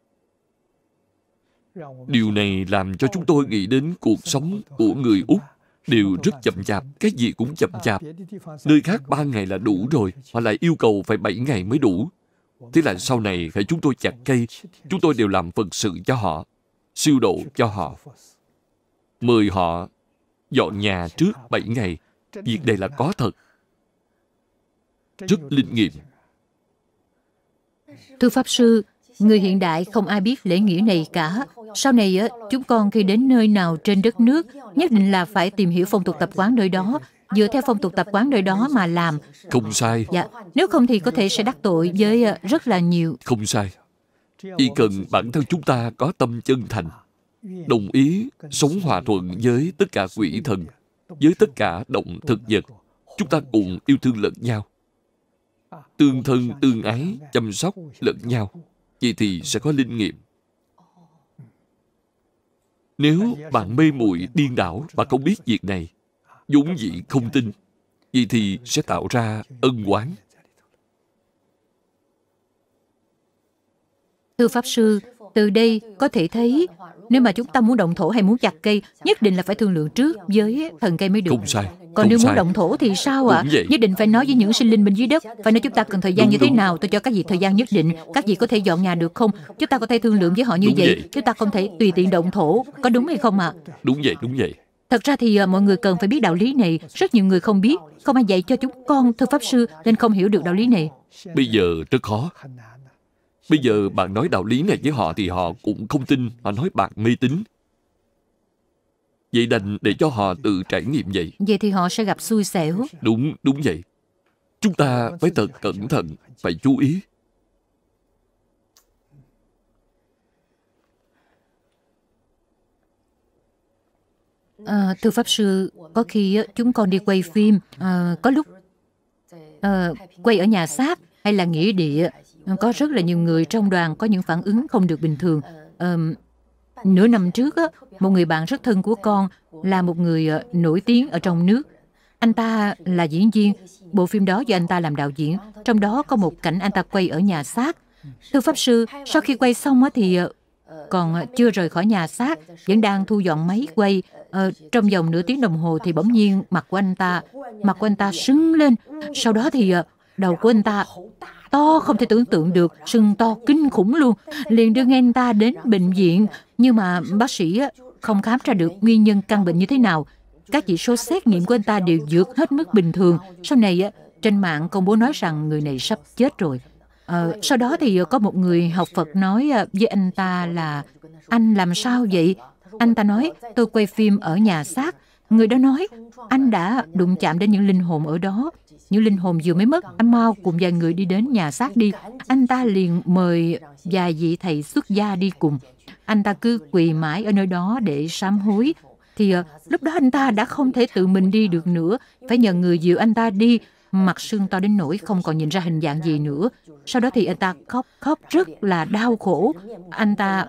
Điều này làm cho chúng tôi nghĩ đến cuộc sống của người Úc đều rất chậm chạp, cái gì cũng chậm chạp. Nơi khác ba ngày là đủ rồi, họ lại yêu cầu phải bảy ngày mới đủ. Thế là sau này khi chúng tôi chặt cây, chúng tôi đều làm phần sự cho họ, siêu độ cho họ. Mời họ dọn nhà trước bảy ngày, Việc này là có thật. Rất linh nghiệm. Thưa Pháp Sư, người hiện đại không ai biết lễ nghĩa này cả. Sau này, chúng con khi đến nơi nào trên đất nước, nhất định là phải tìm hiểu phong tục tập quán nơi đó, dựa theo phong tục tập quán nơi đó mà làm. Không sai. Dạ, nếu không thì có thể sẽ đắc tội với ờ, rất là nhiều. Không sai. Y cần bản thân chúng ta có tâm chân thành, đồng ý sống hòa thuận với tất cả quỷ thần, với tất cả động thực vật chúng ta cùng yêu thương lẫn nhau tương thân tương ái chăm sóc lẫn nhau vậy thì sẽ có linh nghiệm nếu bạn mê muội điên đảo và không biết việc này vốn dĩ không tin vậy thì sẽ tạo ra ân oán thưa pháp sư từ đây có thể thấy nếu mà chúng ta muốn động thổ hay muốn chặt cây, nhất định là phải thương lượng trước với thần cây mới được. Không sai. Còn không nếu sai. muốn động thổ thì sao ạ? À? Nhất định phải nói với những sinh linh bên dưới đất. Phải nói chúng ta cần thời gian đúng, như đúng. thế nào. Tôi cho các vị thời gian nhất định. Các vị có thể dọn nhà được không? Chúng ta có thể thương lượng với họ như vậy. vậy. Chúng ta không thể tùy tiện động thổ. Có đúng hay không ạ? À? Đúng vậy, đúng vậy. Thật ra thì à, mọi người cần phải biết đạo lý này. Rất nhiều người không biết. Không ai dạy cho chúng con, thưa Pháp Sư, nên không hiểu được đạo lý này. Bây giờ rất khó. Bây giờ bạn nói đạo lý này với họ thì họ cũng không tin, họ nói bạn mê tín. Vậy đành để cho họ tự trải nghiệm vậy. Vậy thì họ sẽ gặp xui xẻo. Đúng, đúng vậy. Chúng ta phải thật cẩn thận, phải chú ý. À, thưa Pháp Sư, có khi chúng con đi quay phim, à, có lúc à, quay ở nhà xác hay là nghỉ địa có rất là nhiều người trong đoàn có những phản ứng không được bình thường. À, nửa năm trước, á, một người bạn rất thân của con là một người ờ, nổi tiếng ở trong nước. Anh ta là diễn viên, bộ phim đó do anh ta làm đạo diễn, trong đó có một cảnh anh ta quay ở nhà xác. Thưa Pháp Sư, sau khi quay xong á, thì ờ, còn ờ, chưa rời khỏi nhà xác, vẫn đang thu dọn máy quay. Ờ, trong vòng nửa tiếng đồng hồ thì bỗng nhiên mặt của anh ta, mặt của anh ta sưng lên. Sau đó thì đầu của anh ta to không thể tưởng tượng được, sưng to kinh khủng luôn. Liền đưa anh ta đến bệnh viện, nhưng mà bác sĩ không khám ra được nguyên nhân căn bệnh như thế nào. Các chỉ số xét nghiệm của anh ta đều vượt hết mức bình thường. Sau này, trên mạng công bố nói rằng người này sắp chết rồi. À, sau đó thì có một người học Phật nói ờ, với anh ta là anh làm sao vậy? Anh ta nói tôi quay phim ở nhà xác Người đó nói, anh đã đụng chạm đến những linh hồn ở đó. Những linh hồn vừa mới mất, anh mau cùng vài người đi đến nhà xác đi. Anh ta liền mời vài vị thầy xuất gia đi cùng. Anh ta cứ quỳ mãi ở nơi đó để sám hối. Thì ờ, lúc đó anh ta đã không thể tự mình đi được nữa, phải nhờ người dìu anh ta đi. Mặt sưng to đến nỗi không còn nhìn ra hình dạng gì nữa. Sau đó thì anh ta khóc, khóc rất là đau khổ. Anh ta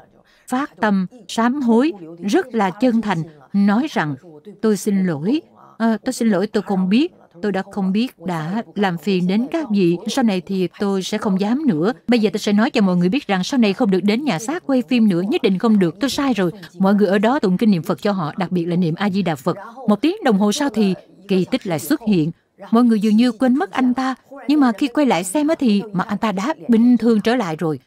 phát tâm, sám hối, rất là chân thành nói rằng tôi xin lỗi, à, tôi xin lỗi tôi không biết, tôi đã không biết đã làm phiền đến các vị. Sau này thì tôi sẽ không dám nữa. Bây giờ tôi sẽ nói cho mọi người biết rằng sau này không được đến nhà xác quay phim nữa, nhất định không được. Tôi sai rồi. Mọi người ở đó tụng kinh niệm Phật cho họ, đặc biệt là niệm A Di Đà Phật. Một tiếng đồng hồ sau thì kỳ tích lại xuất hiện. Mọi người dường như quên mất anh ta, nhưng mà khi quay lại xem thì mặt anh ta đã bình thường trở lại rồi.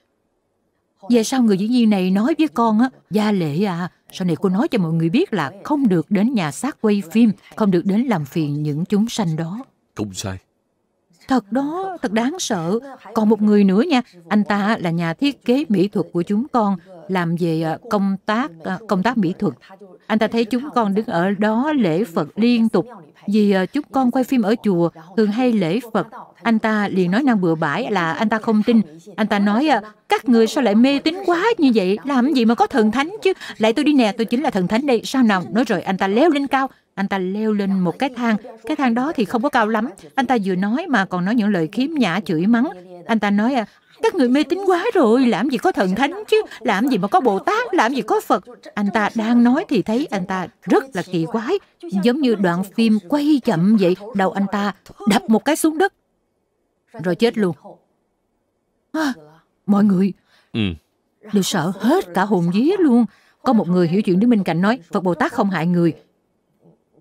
Về sau người diễn viên này nói với con á, Gia lễ à, sau này cô nói cho mọi người biết là không được đến nhà xác quay phim, không được đến làm phiền những chúng sanh đó. Không sai. Thật đó, thật đáng sợ. Còn một người nữa nha, anh ta là nhà thiết kế mỹ thuật của chúng con, làm về à, công tác à, công tác mỹ thuật. Anh ta thấy chúng con đứng ở đó lễ Phật liên tục, vì à, chúng con quay phim ở chùa thường hay lễ Phật anh ta liền nói năng bừa bãi là anh ta không tin. Anh ta nói à, các người sao lại mê tín quá như vậy, làm gì mà có thần thánh chứ. Lại tôi đi nè, tôi chính là thần thánh đây, sao nào. Nói rồi anh ta leo lên cao, anh ta leo lên một cái thang, cái thang đó thì không có cao lắm. Anh ta vừa nói mà còn nói những lời khiếm nhã chửi mắng. Anh ta nói à, các người mê tín quá rồi, làm gì có thần thánh chứ, làm gì mà có Bồ Tát, làm gì có Phật. Anh ta đang nói thì thấy anh ta rất là kỳ quái, giống như đoạn phim quay chậm vậy, đầu anh ta đập một cái xuống đất, rồi chết luôn. À, mọi người ừ. đều sợ hết cả hồn vía luôn. Có một người hiểu chuyện đứng bên cạnh nói, Phật Bồ Tát không hại người.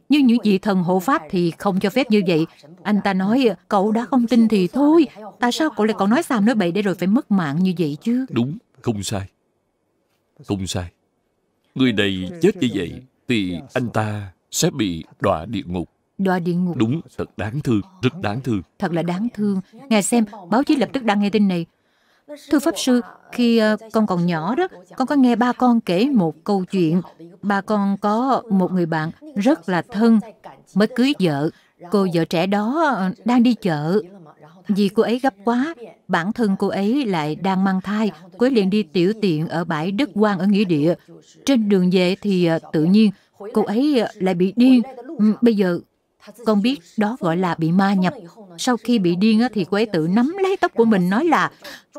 Nhưng những vị thần hộ Pháp thì không cho phép như vậy. Anh ta nói, cậu đã không tin thì thôi. Tại sao cậu lại còn nói xàm nói bậy để rồi phải mất mạng như vậy chứ? Đúng, không sai. Không sai. Người này chết như vậy thì anh ta sẽ bị đọa địa ngục. Đọa địa ngục. Đúng, thật đáng thương, rất đáng thương. Thật là đáng thương. Ngài xem, báo chí lập tức đăng nghe tin này. Thưa Pháp Sư, khi ờ, con còn nhỏ đó, con có nghe ba con kể một câu chuyện. Ba con có một người bạn rất là thân mới cưới vợ. Cô vợ trẻ đó ờ, đang đi chợ. Vì cô ấy gấp quá, bản thân cô ấy lại đang mang thai. Cô ấy liền đi tiểu tiện ở bãi Đức Quang ở Nghĩa Địa. Trên đường về thì ờ, tự nhiên cô ấy lại bị điên. Ừ, bây giờ con biết đó gọi là bị ma nhập. Sau khi bị điên thì cô ấy tự nắm lấy tóc của mình nói là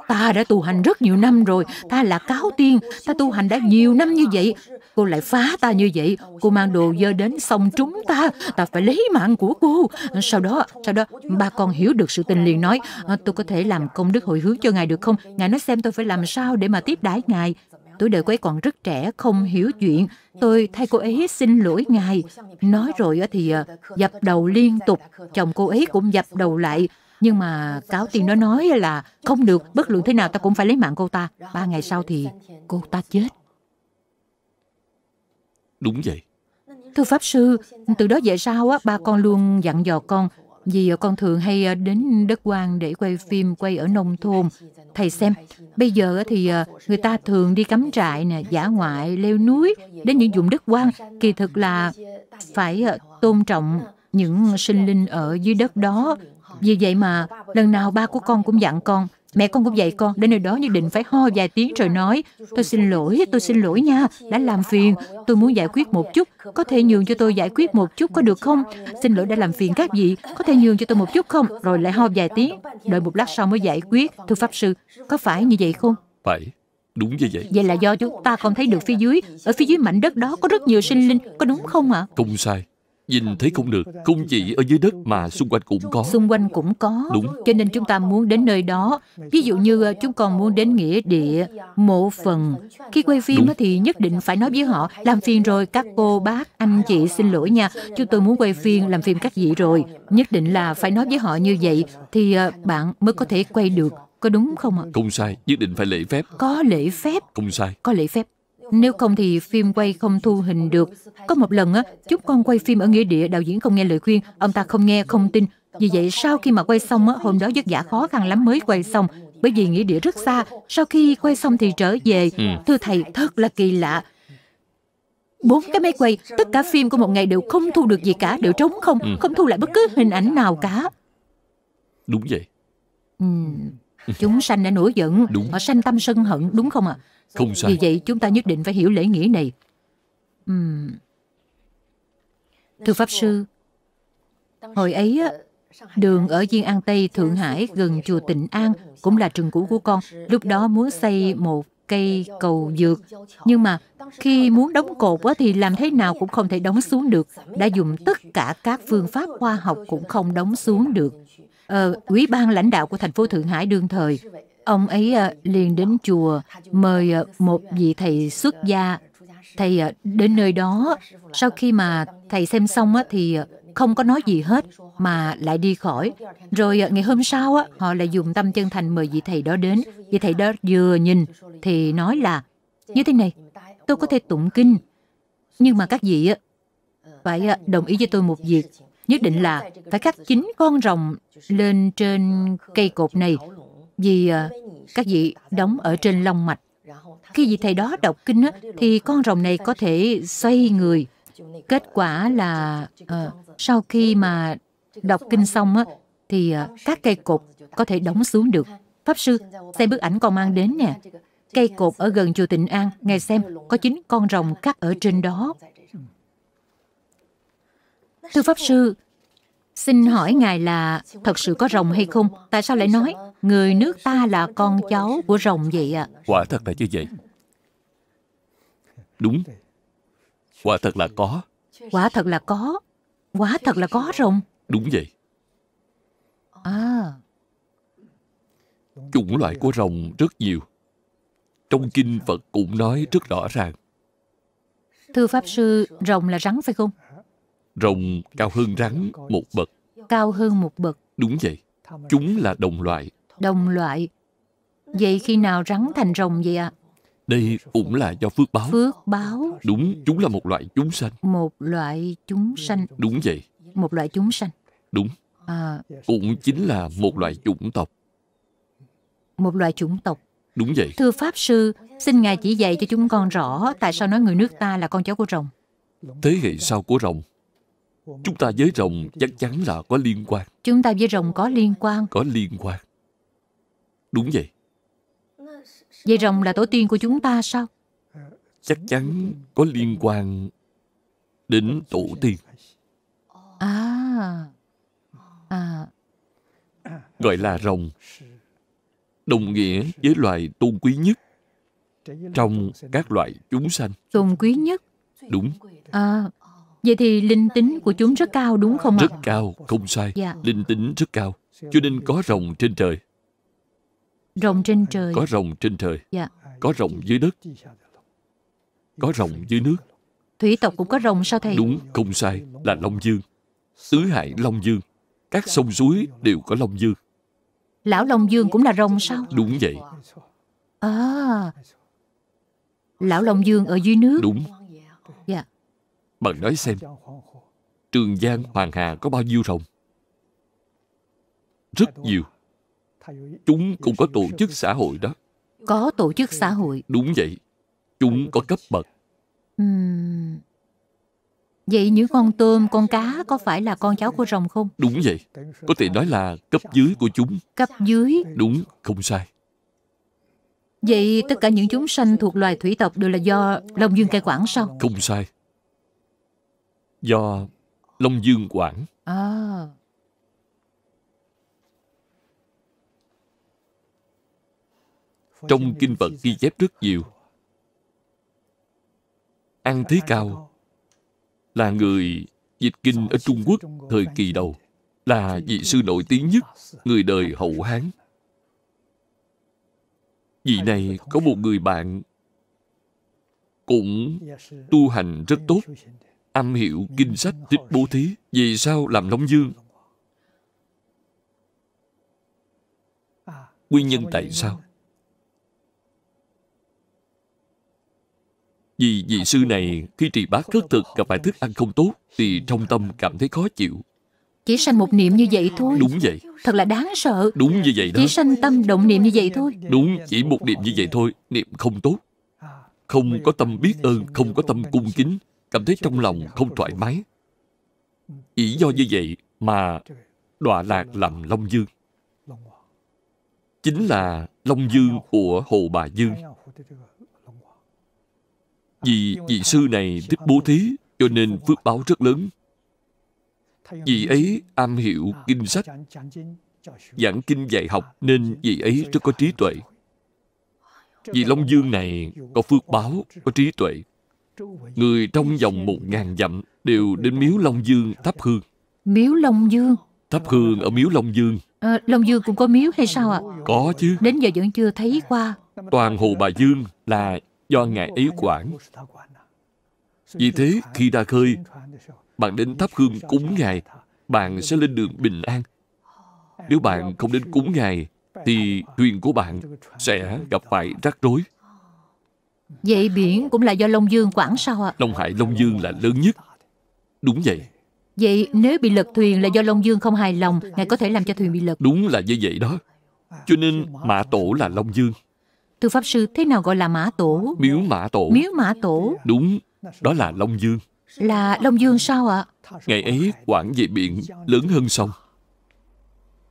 Ta đã tu hành rất nhiều năm rồi, ta là cáo tiên, ta tu hành đã nhiều năm như vậy. Cô lại phá ta như vậy, cô mang đồ dơ đến xong trúng ta, ta phải lấy mạng của cô. Sau đó, sau đó, ba con hiểu được sự tình liền nói, tôi có thể làm công đức hồi hướng cho ngài được không? Ngài nói xem tôi phải làm sao để mà tiếp đãi ngài tôi đời cô ấy còn rất trẻ, không hiểu chuyện. Tôi thay cô ấy xin lỗi ngài. Nói rồi thì à, dập đầu liên tục, chồng cô ấy cũng dập đầu lại. Nhưng mà cáo tiên nó nói là không được, bất luận thế nào ta cũng phải lấy mạng cô ta. Ba ngày sau thì cô ta chết. Đúng vậy. Thưa Pháp Sư, từ đó về sau á, ba con luôn dặn dò con vì con thường hay à, đến đất quan để quay phim quay ở nông thôn Thầy xem, bây giờ thì ờ, người ta thường đi cắm trại, nè giả ngoại, leo núi, đến những vùng đất quan. Kỳ thực là phải ờ, tôn trọng những sinh linh ở dưới đất đó. Vì vậy mà lần nào ba của con cũng dặn con Mẹ con cũng dạy con, đến nơi đó như định phải ho vài tiếng rồi nói Tôi xin lỗi, tôi xin lỗi nha, đã làm phiền Tôi muốn giải quyết một chút, có thể nhường cho tôi giải quyết một chút có được không? Xin lỗi đã làm phiền các vị, có thể nhường cho tôi một chút không? Rồi lại ho vài tiếng, đợi một lát sau mới giải quyết Thưa Pháp Sư, có phải như vậy không? Phải, đúng như vậy Vậy là do chúng ta không thấy được phía dưới Ở phía dưới mảnh đất đó có rất nhiều sinh linh, có đúng không ạ? À? Không sai Nhìn thấy không được Không chỉ ở dưới đất mà xung quanh cũng có Xung quanh cũng có Đúng Cho nên chúng ta muốn đến nơi đó Ví dụ như ờ, chúng còn muốn đến nghĩa địa Mộ phần Khi quay phim Đúng. thì nhất định phải nói với họ Làm phiền rồi các cô bác anh chị xin lỗi nha Chúng tôi muốn quay phim làm phim các vị rồi Nhất định là phải nói với họ như vậy Thì ờ, bạn mới có thể quay được Có đúng không ạ? Không sai Nhất định phải lễ phép Có lễ phép Không sai Có lễ phép nếu không thì phim quay không thu hình được. Có một lần á, chúng con quay phim ở nghĩa địa, đạo diễn không nghe lời khuyên, ông ta không nghe, không tin. Vì vậy sau khi mà quay xong á, hôm đó rất giả khó khăn lắm mới quay xong, bởi vì nghĩa địa rất xa. Sau khi quay xong thì trở về. Ừ. Thưa thầy, thật là kỳ lạ. Bốn cái máy quay, tất cả phim của một ngày đều không thu được gì cả, đều trống không, ừ. không thu lại bất cứ hình ảnh nào cả. Đúng vậy. Ừ. Chúng sanh đã nổi giận, đúng. họ sanh tâm sân hận, đúng không ạ? À? Không sai. Vì vậy chúng ta nhất định phải hiểu lễ nghĩa này. Uhm. Thưa Pháp Sư, hồi ấy Đường ở Diên An Tây, Thượng Hải gần chùa Tịnh An cũng là trường cũ của con. Lúc đó muốn xây một cây cầu dược. Nhưng mà khi muốn đóng cột thì làm thế nào cũng không thể đóng xuống được. Đã dùng tất cả các phương pháp khoa học cũng không đóng xuống được. Ờ, ủy ban lãnh đạo của thành phố Thượng Hải đương thời Ông ấy à, liền đến chùa mời à, một vị thầy xuất gia. Thầy à, đến nơi đó, sau khi mà thầy xem xong thì không có nói gì hết mà lại đi khỏi. Rồi ngày hôm sau họ lại dùng tâm chân thành mời vị thầy đó đến. Vị thầy đó vừa nhìn thì nói là như thế này, tôi có thể tụng kinh, nhưng mà các vị phải đồng ý với tôi một việc nhất định là phải cắt chính con rồng lên trên cây cột này vì à, các vị đóng ở trên long mạch. Khi vị thầy đó đọc kinh thì con rồng này có thể xoay người. Kết quả là ờ, sau khi mà đọc kinh xong á, thì à, các cây cột có thể đóng xuống được. Pháp sư, xem bức ảnh con mang đến nè. Cây cột ở gần chùa Tịnh An, ngài xem, có chính con rồng cắt ở trên đó. Thưa Pháp sư, xin hỏi ngài là thật sự có rồng hay không? Tại sao lại nói người nước ta là con cháu của rồng vậy ạ. À. Quả thật là như vậy. Đúng. Quả thật là có. Quả thật là có. Quả thật là có rồng. Đúng vậy. À. Chủng loại của rồng rất nhiều. Trong kinh Phật cũng nói rất rõ ràng. Thưa Pháp Sư, rồng là rắn phải không? Rồng cao hơn rắn một bậc. Cao hơn một bậc. Đúng vậy. Chúng là đồng loại, Đồng loại. Vậy khi nào rắn thành rồng vậy ạ? À? Đây cũng là do phước báo. Phước báo. Đúng, chúng là một loại chúng sanh. Một loại chúng sanh. Đúng vậy. Một loại chúng sanh. Đúng. À, cũng chính là một loại chủng tộc. Một loại chủng tộc. Đúng vậy. Thưa Pháp Sư, xin Ngài chỉ dạy cho chúng con rõ tại sao nói người nước ta là con cháu của rồng. Thế hệ sau của rồng, chúng ta với rồng chắc chắn là có liên quan. Chúng ta với rồng có liên quan. Có liên quan. Đúng vậy Vậy rồng là tổ tiên của chúng ta sao? Chắc chắn có liên quan đến tổ tiên À, à. Gọi là rồng Đồng nghĩa với loài tôn quý nhất Trong các loài chúng sanh Tôn quý nhất Đúng à, Vậy thì linh tính của chúng rất cao đúng không ạ? Rất cao, không sai dạ. Linh tính rất cao Cho nên có rồng trên trời Rồng trên trời. Có rồng trên trời. Dạ. Có rồng dưới đất. Có rồng dưới nước. Thủy tộc cũng có rồng sao thầy? Đúng, không sai, là Long Dương. Tứ Hải Long Dương. Các sông suối đều có Long Dương. Lão Long Dương cũng là rồng sao? Đúng vậy. À, Lão Long Dương ở dưới nước. Đúng. Dạ. Bạn nói xem, Trường Giang Hoàng Hà có bao nhiêu rồng? Rất nhiều. Chúng cũng có tổ chức xã hội đó. Có tổ chức xã hội. Đúng vậy. Chúng có cấp bậc. Uhm. Vậy những con tôm, con cá có phải là con cháu của rồng không? Đúng vậy. Có thể nói là cấp dưới của chúng. Cấp dưới? Đúng, không sai. Vậy tất cả những chúng sanh thuộc loài thủy tộc đều là do Long Dương cai quản sao? Không sai. Do Long Dương quản. À. trong kinh Phật ghi chép rất nhiều An Thế Cao là người dịch kinh ở Trung Quốc thời kỳ đầu là vị sư nổi tiếng nhất người đời hậu Hán. Vị này có một người bạn cũng tu hành rất tốt, am hiểu kinh sách thích bố thí, vì sao làm nông dương. Nguyên nhân tại sao? Vì vị sư này khi trì bát khất thực gặp phải thức ăn không tốt Thì trong tâm cảm thấy khó chịu Chỉ sanh một niệm như vậy thôi Đúng vậy Thật là đáng sợ Đúng như vậy đó Chỉ sanh tâm động niệm như vậy thôi Đúng chỉ một niệm như vậy thôi Niệm không tốt Không có tâm biết ơn Không có tâm cung kính Cảm thấy trong lòng không thoải mái chỉ do như vậy mà đọa lạc làm Long Dương Chính là Long Dương của Hồ Bà Dương vì vị sư này thích bố thí Cho nên phước báo rất lớn Vị ấy am hiểu kinh sách Giảng kinh dạy học Nên vị ấy rất có trí tuệ Vị Long Dương này có phước báo, có trí tuệ Người trong vòng một ngàn dặm Đều đến miếu Long Dương thắp hương Miếu Long Dương? Thắp hương ở miếu Long Dương à, Long Dương cũng có miếu hay sao ạ? À? Có chứ Đến giờ vẫn chưa thấy qua Toàn Hồ Bà Dương là do Ngài ấy quản. Vì thế, khi ra khơi, bạn đến thắp hương cúng Ngài, bạn sẽ lên đường bình an. Nếu bạn không đến cúng Ngài, thì thuyền của bạn sẽ gặp phải rắc rối. Vậy biển cũng là do Long Dương quản sao ạ? À? Long Hải Long Dương là lớn nhất. Đúng vậy. Vậy nếu bị lật thuyền là do Long Dương không hài lòng, Ngài có thể làm cho thuyền bị lật. Đúng là như vậy đó. Cho nên mã tổ là Long Dương. Thưa Pháp Sư, thế nào gọi là mã tổ? Miếu mã tổ. Miếu mã tổ. Đúng, đó là Long Dương. Là Long Dương sao ạ? Ngày ấy, quảng về biển lớn hơn sông.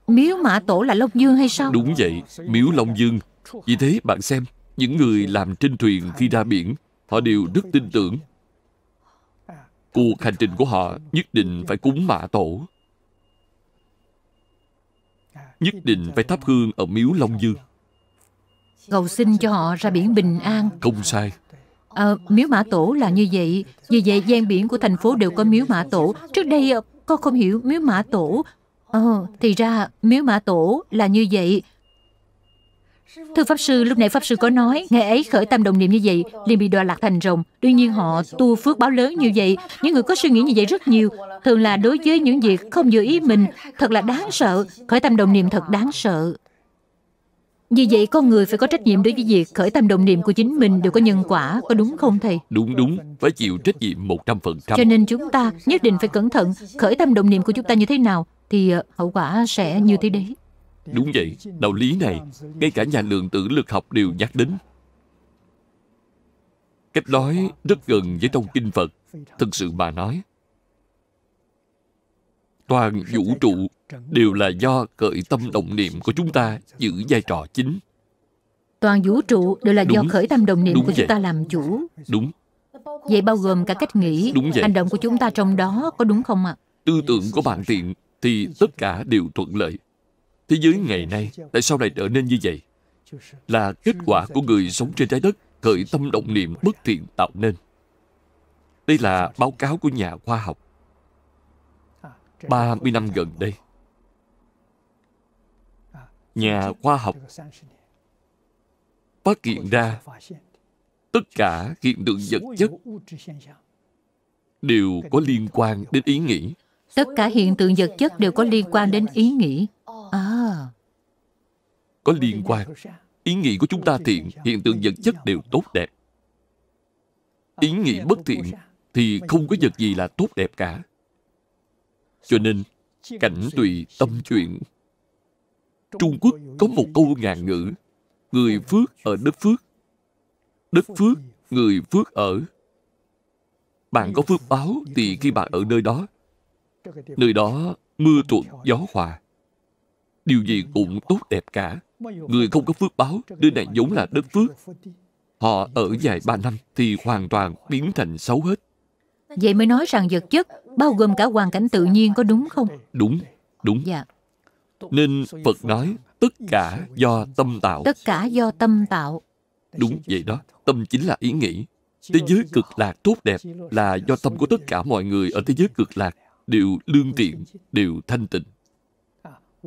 Miếu mã tổ là Long Dương hay sao? Đúng vậy, miếu Long Dương. Vì thế bạn xem, những người làm trên thuyền khi ra biển, họ đều rất tin tưởng. Cuộc hành trình của họ nhất định phải cúng mã tổ. Nhất định phải thắp hương ở miếu Long Dương cầu xin cho họ ra biển bình an. Không sai. À, miếu mã tổ là như vậy. Vì vậy gian biển của thành phố đều có miếu mã tổ. Trước đây ờ, con không hiểu miếu mã tổ. à, thì ra miếu mã tổ là như vậy. Thưa Pháp Sư, lúc nãy Pháp Sư có nói, ngày ấy khởi tâm đồng niệm như vậy, liền bị đọa lạc thành rồng. Đương nhiên họ tu phước báo lớn như vậy, những người có suy nghĩ như vậy rất nhiều. Thường là đối với những việc không vừa ý mình, thật là đáng sợ, khởi tâm đồng niệm thật đáng sợ. Vì vậy con người phải có trách nhiệm đối với việc khởi tâm đồng niệm của chính mình đều có nhân quả, có đúng không thầy? Đúng đúng, phải chịu trách nhiệm 100%. Cho nên chúng ta nhất định phải cẩn thận khởi tâm đồng niệm của chúng ta như thế nào thì ờ, hậu quả sẽ như thế đấy. Đúng vậy, đạo lý này ngay cả nhà lượng tử lực học đều nhắc đến. Cách nói rất gần với trong kinh Phật, thực sự bà nói toàn vũ trụ đều là do khởi tâm động niệm của chúng ta giữ vai trò chính toàn vũ trụ đều là đúng. do khởi tâm đồng niệm đúng của vậy. chúng ta làm chủ đúng vậy bao gồm cả cách nghĩ đúng vậy. hành động của chúng ta trong đó có đúng không ạ à? tư tưởng của bạn tiện thì tất cả đều thuận lợi thế giới ngày nay tại sao lại trở nên như vậy là kết quả của người sống trên trái đất khởi tâm động niệm bất thiện tạo nên đây là báo cáo của nhà khoa học 30 năm gần đây nhà khoa học phát hiện ra tất cả hiện tượng vật chất đều có liên quan đến ý nghĩ tất cả hiện tượng vật chất đều có liên quan đến ý nghĩ à có liên quan ý nghĩ của chúng ta thiện hiện tượng vật chất đều tốt đẹp ý nghĩ bất thiện thì không có vật gì là tốt đẹp cả cho nên, cảnh tùy tâm chuyện. Trung Quốc có một câu ngàn ngữ. Người Phước ở đất Phước. Đất Phước, người Phước ở. Bạn có phước báo thì khi bạn ở nơi đó, nơi đó mưa thuận gió hòa. Điều gì cũng tốt đẹp cả. Người không có phước báo, nơi này giống là đất phước. Họ ở dài ba năm thì hoàn toàn biến thành xấu hết. Vậy mới nói rằng vật chất bao gồm cả hoàn cảnh tự nhiên có đúng không? Đúng, đúng. Dạ. Nên Phật nói tất cả do tâm tạo. Tất cả do tâm tạo. Đúng vậy đó, tâm chính là ý nghĩ. Thế giới cực lạc tốt đẹp là do tâm của tất cả mọi người ở thế giới cực lạc đều lương thiện, đều thanh tịnh.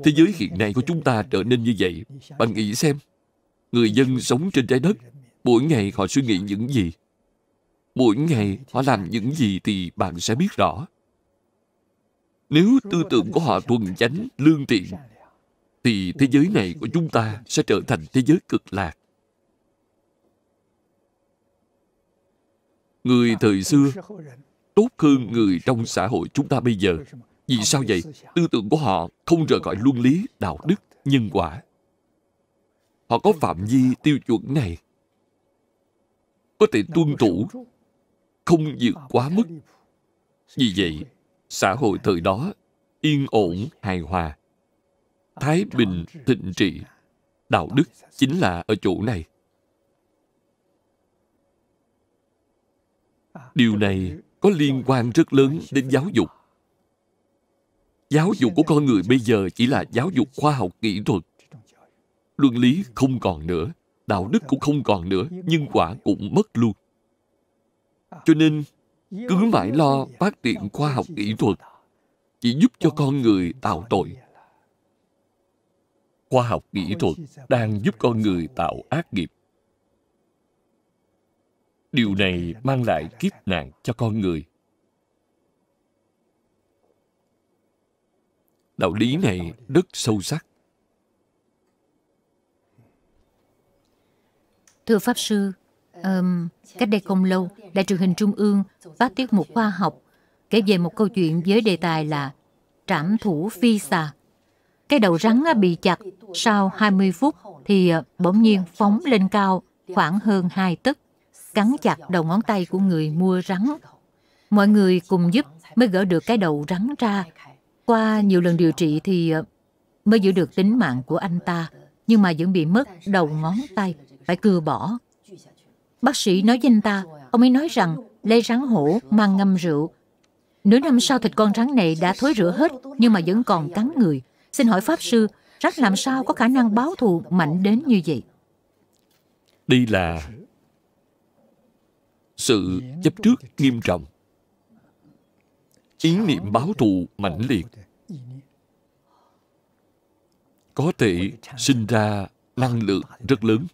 Thế giới hiện nay của chúng ta trở nên như vậy. Bạn nghĩ xem, người dân sống trên trái đất, mỗi ngày họ suy nghĩ những gì? Mỗi ngày họ làm những gì thì bạn sẽ biết rõ. Nếu tư tưởng của họ thuần chánh, lương thiện, thì thế giới này của chúng ta sẽ trở thành thế giới cực lạc. Người thời xưa tốt hơn người trong xã hội chúng ta bây giờ. Vì sao vậy? Tư tưởng của họ không rời khỏi luân lý, đạo đức, nhân quả. Họ có phạm vi tiêu chuẩn này. Có thể tuân thủ, không vượt quá mức. Vì vậy, xã hội thời đó yên ổn hài hòa thái bình thịnh trị đạo đức chính là ở chỗ này điều này có liên quan rất lớn đến giáo dục giáo dục của con người bây giờ chỉ là giáo dục khoa học kỹ thuật luân lý không còn nữa đạo đức cũng không còn nữa nhân quả cũng mất luôn cho nên cứ mãi lo phát triển khoa học kỹ thuật chỉ giúp cho con người tạo tội khoa học kỹ thuật đang giúp con người tạo ác nghiệp điều này mang lại kiếp nạn cho con người đạo lý này rất sâu sắc thưa pháp sư Um, cách đây không lâu, Đài truyền hình Trung ương phát tiết một khoa học kể về một câu chuyện với đề tài là trảm thủ phi xà. Cái đầu rắn bị chặt sau 20 phút thì ờ, bỗng nhiên phóng lên cao khoảng hơn 2 tấc, cắn chặt đầu ngón tay của người mua rắn. Mọi người cùng giúp mới gỡ được cái đầu rắn ra. Qua nhiều lần điều trị thì ờ, mới giữ được tính mạng của anh ta, nhưng mà vẫn bị mất đầu ngón tay, phải cưa bỏ Bác sĩ nói với anh ta, ông ấy nói rằng lê rắn hổ mang ngâm rượu. Nửa năm sau thịt con rắn này đã thối rửa hết nhưng mà vẫn còn cắn người. Xin hỏi Pháp Sư, rắn làm sao có khả năng báo thù mạnh đến như vậy? Đây là sự chấp trước nghiêm trọng. Ý niệm báo thù mạnh liệt có thể sinh ra năng lượng rất lớn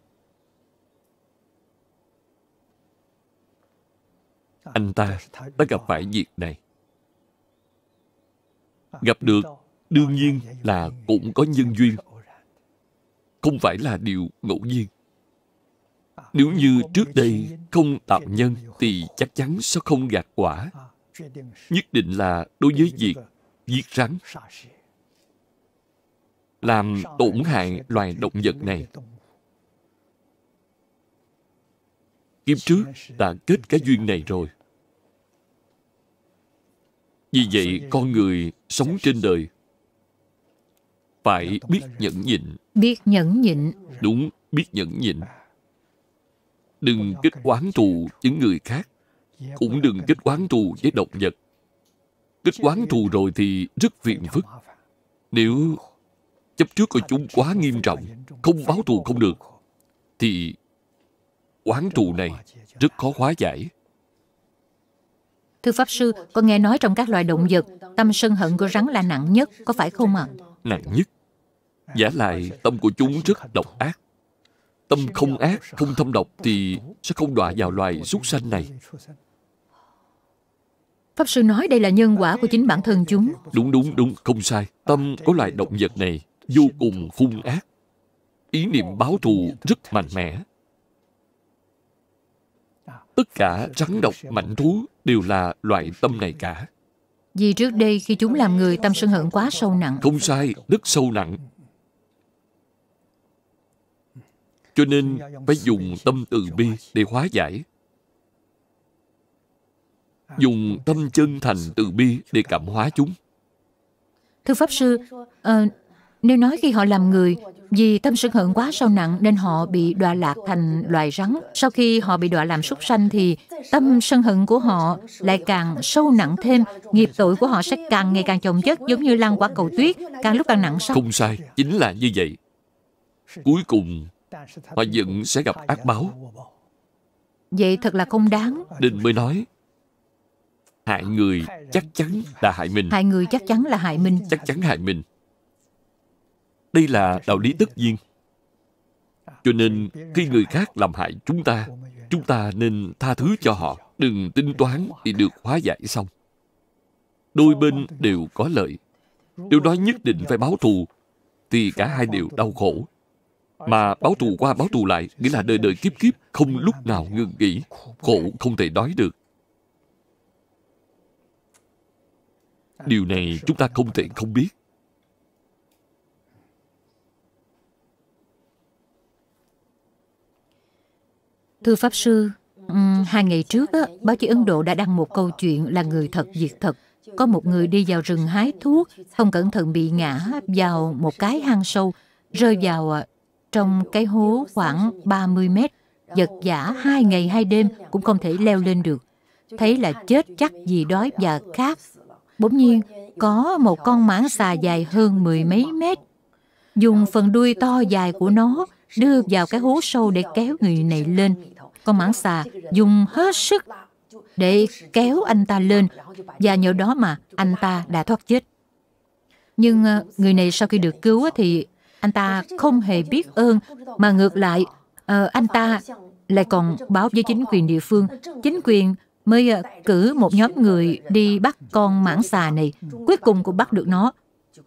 anh ta đã gặp phải việc này gặp được đương nhiên là cũng có nhân duyên không phải là điều ngẫu nhiên nếu như trước đây không tạo nhân thì chắc chắn sẽ không gạt quả nhất định là đối với việc giết rắn làm tổn hại loài động vật này kiếp trước ta kết cái duyên này rồi vì vậy con người sống trên đời phải biết nhẫn nhịn biết nhẫn nhịn đúng biết nhẫn nhịn đừng kết oán thù với người khác cũng đừng kết oán thù với động vật kết oán thù rồi thì rất phiền phức nếu chấp trước của chúng quá nghiêm trọng không báo thù không được thì oán thù này rất khó hóa giải. Thưa Pháp Sư, con nghe nói trong các loài động vật, tâm sân hận của rắn là nặng nhất, có phải không ạ? À? Nặng nhất. Giả lại, tâm của chúng rất độc ác. Tâm không ác, không thâm độc thì sẽ không đọa vào loài súc sanh này. Pháp Sư nói đây là nhân quả của chính bản thân chúng. Đúng, đúng, đúng, không sai. Tâm của loài động vật này vô cùng hung ác. Ý niệm báo thù rất mạnh mẽ tất cả rắn độc mạnh thú đều là loại tâm này cả vì trước đây khi chúng làm người tâm sân hận quá sâu nặng không sai rất sâu nặng cho nên phải dùng tâm từ bi để hóa giải dùng tâm chân thành từ bi để cảm hóa chúng thưa pháp sư à, nếu nói khi họ làm người, vì tâm sân hận quá sâu nặng nên họ bị đọa lạc thành loài rắn. Sau khi họ bị đọa làm súc sanh thì tâm sân hận của họ lại càng sâu nặng thêm, nghiệp tội của họ sẽ càng ngày càng chồng chất giống như lăn quả cầu tuyết, càng lúc càng nặng sâu. Không sai, chính là như vậy. Cuối cùng, họ vẫn sẽ gặp ác báo. Vậy thật là không đáng. Đình mới nói, hại người chắc chắn là hại mình. Hại người chắc chắn là hại mình. Chắc chắn hại mình. Đây là đạo lý tất nhiên. Cho nên, khi người khác làm hại chúng ta, chúng ta nên tha thứ cho họ. Đừng tính toán thì được hóa giải xong. Đôi bên đều có lợi. Nếu đó nhất định phải báo thù, thì cả hai đều đau khổ. Mà báo thù qua báo thù lại, nghĩa là đời đời kiếp kiếp, không lúc nào ngừng nghỉ. Khổ không thể nói được. Điều này chúng ta không thể không biết. Thưa Pháp Sư, um, hai ngày trước, báo chí Ấn Độ đã đăng một câu chuyện là người thật diệt thật. Có một người đi vào rừng hái thuốc, không cẩn thận bị ngã vào một cái hang sâu, rơi vào à, trong cái hố khoảng 30 mét. Giật giả hai ngày hai đêm cũng không thể leo lên được. Thấy là chết chắc vì đói và khát. Bỗng nhiên, có một con mãng xà dài hơn mười mấy mét. Dùng phần đuôi to dài của nó đưa vào cái hố sâu để kéo người này lên con mãng xà dùng hết sức để kéo anh ta lên và nhờ đó mà anh ta đã thoát chết. Nhưng ờ, người này sau khi được cứu thì anh ta không hề biết ơn mà ngược lại ờ, anh ta lại còn báo với chính quyền địa phương. Chính quyền mới ờ, cử một nhóm người đi bắt con mãng xà này. Cuối cùng cũng bắt được nó,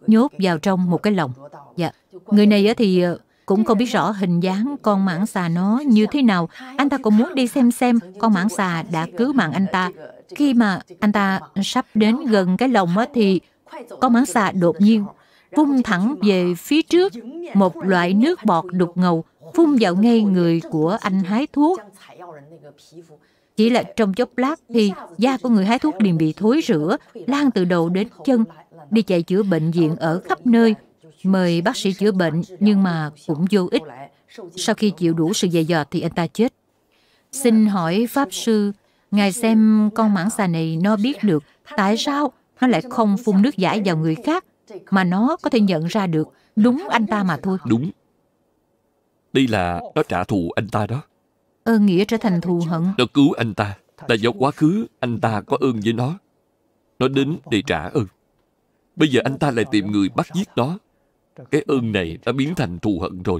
nhốt vào trong một cái lồng. Dạ. Người này thì cũng không biết rõ hình dáng con mãng xà nó như thế nào. Anh ta cũng muốn đi xem xem con mãng xà đã cứu mạng anh ta. Khi mà anh ta sắp đến gần cái lồng thì con mãng xà đột nhiên phun thẳng về phía trước một loại nước bọt đục ngầu phun vào ngay người của anh hái thuốc. Chỉ là trong chốc lát thì da của người hái thuốc liền bị thối rửa lan từ đầu đến chân, đi chạy chữa bệnh viện ở khắp nơi, mời bác sĩ chữa bệnh nhưng mà cũng vô ích. Sau khi chịu đủ sự dày dò thì anh ta chết. Xin hỏi Pháp Sư, Ngài xem con mãng xà này nó biết được tại sao nó lại không phun nước giải vào người khác mà nó có thể nhận ra được đúng anh ta mà thôi. Đúng. Đây là nó trả thù anh ta đó. Ơn nghĩa trở thành thù hận. Nó cứu anh ta. Là do quá khứ anh ta có ơn với nó. Nó đến để trả ơn. Bây giờ anh ta lại tìm người bắt giết nó cái ơn này đã biến thành thù hận rồi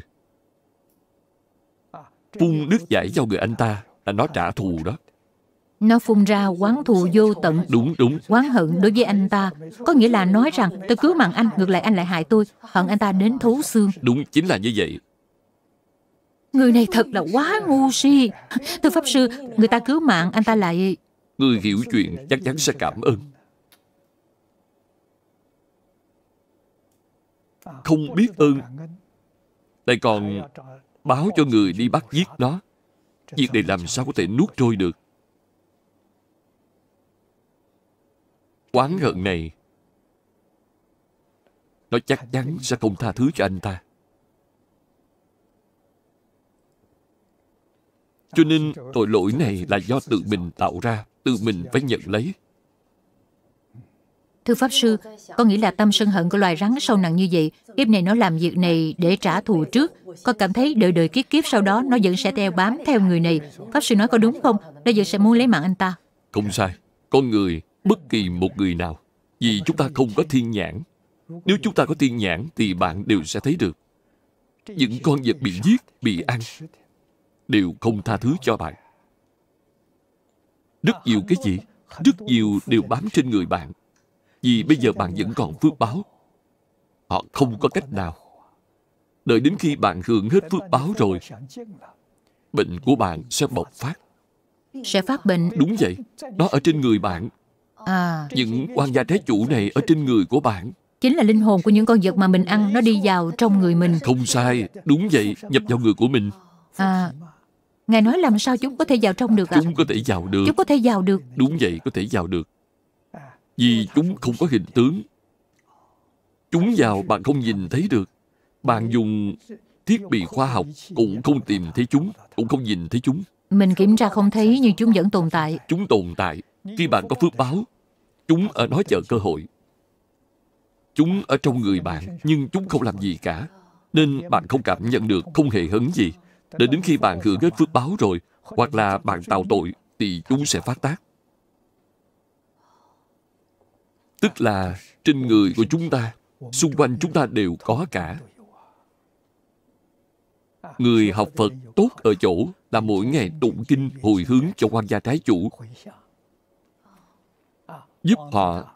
Phun nước giải cho người anh ta Là nó trả thù đó nó phun ra quán thù vô tận Đúng đúng Quán hận đối với anh ta Có nghĩa là nói rằng tôi cứu mạng anh Ngược lại anh lại hại tôi Hận anh ta đến thấu xương Đúng chính là như vậy Người này thật là quá ngu si Thưa Pháp Sư Người ta cứu mạng anh ta lại Người hiểu chuyện chắc chắn sẽ cảm ơn không biết ơn lại còn báo cho người đi bắt giết nó việc này làm sao có thể nuốt trôi được Quán hận này nó chắc chắn sẽ không tha thứ cho anh ta cho nên tội lỗi này là do tự mình tạo ra tự mình phải nhận lấy Thưa Pháp Sư, con nghĩ là tâm sân hận của loài rắn sâu nặng như vậy, kiếp này nó làm việc này để trả thù trước. Con cảm thấy đợi đợi kiếp kiếp sau đó nó vẫn sẽ theo bám theo người này. Pháp Sư nói có đúng không? Nó vẫn sẽ muốn lấy mạng anh ta. Không sai. Con người, bất kỳ một người nào, vì chúng ta không có thiên nhãn. Nếu chúng ta có thiên nhãn thì bạn đều sẽ thấy được. Những con vật bị giết, bị ăn, đều không tha thứ cho bạn. Rất nhiều cái gì? Rất nhiều đều bám trên người bạn vì bây giờ bạn vẫn còn phước báo Họ không có cách nào Đợi đến khi bạn hưởng hết phước báo rồi Bệnh của bạn sẽ bộc phát Sẽ phát bệnh Đúng vậy Nó ở trên người bạn À Những quan gia trái chủ này ở trên người của bạn Chính là linh hồn của những con vật mà mình ăn Nó đi vào trong người mình Không sai Đúng vậy Nhập vào người của mình À Ngài nói làm sao chúng có thể vào trong được ạ? À? Chúng có thể vào được Chúng có thể vào được Đúng vậy, có thể vào được vì chúng không có hình tướng Chúng vào bạn không nhìn thấy được Bạn dùng thiết bị khoa học Cũng không tìm thấy chúng Cũng không nhìn thấy chúng Mình kiểm tra không thấy nhưng chúng vẫn tồn tại Chúng tồn tại Khi bạn có phước báo Chúng ở đó chờ cơ hội Chúng ở trong người bạn Nhưng chúng không làm gì cả Nên bạn không cảm nhận được không hề hấn gì Để đến khi bạn hưởng hết phước báo rồi Hoặc là bạn tạo tội Thì chúng sẽ phát tác tức là trên người của chúng ta xung quanh chúng ta đều có cả người học phật tốt ở chỗ là mỗi ngày tụng kinh hồi hướng cho quan gia trái chủ giúp họ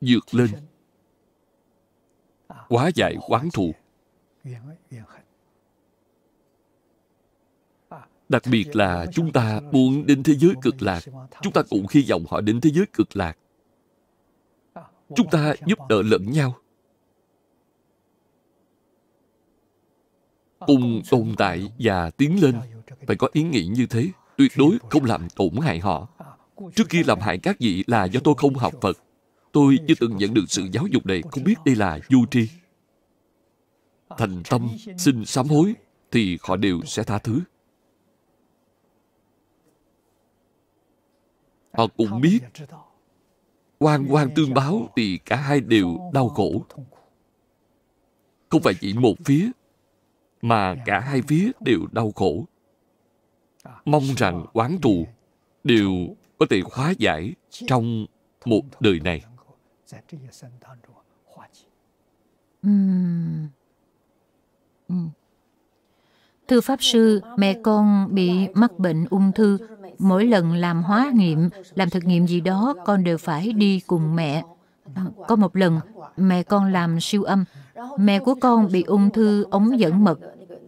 vượt lên quá dạy quán thù đặc biệt là chúng ta muốn đến thế giới cực lạc chúng ta cũng hy vọng họ đến thế giới cực lạc chúng ta giúp đỡ lẫn nhau cùng tồn tại và tiến lên phải có ý nghĩ như thế tuyệt đối không làm tổn hại họ trước kia làm hại các vị là do tôi không học phật tôi chưa từng nhận được sự giáo dục này không biết đây là du tri thành tâm xin sám hối thì họ đều sẽ tha thứ họ cũng biết Quan quan tương báo thì cả hai đều đau khổ. Không phải chỉ một phía, mà cả hai phía đều đau khổ. Mong rằng oán thù đều có thể hóa giải trong một đời này. Uhm. Uhm. Thưa Pháp Sư, mẹ con bị mắc bệnh ung thư mỗi lần làm hóa nghiệm, làm thực nghiệm gì đó, con đều phải đi cùng mẹ. À, có một lần, mẹ con làm siêu âm. Mẹ của con bị ung thư ống dẫn mật.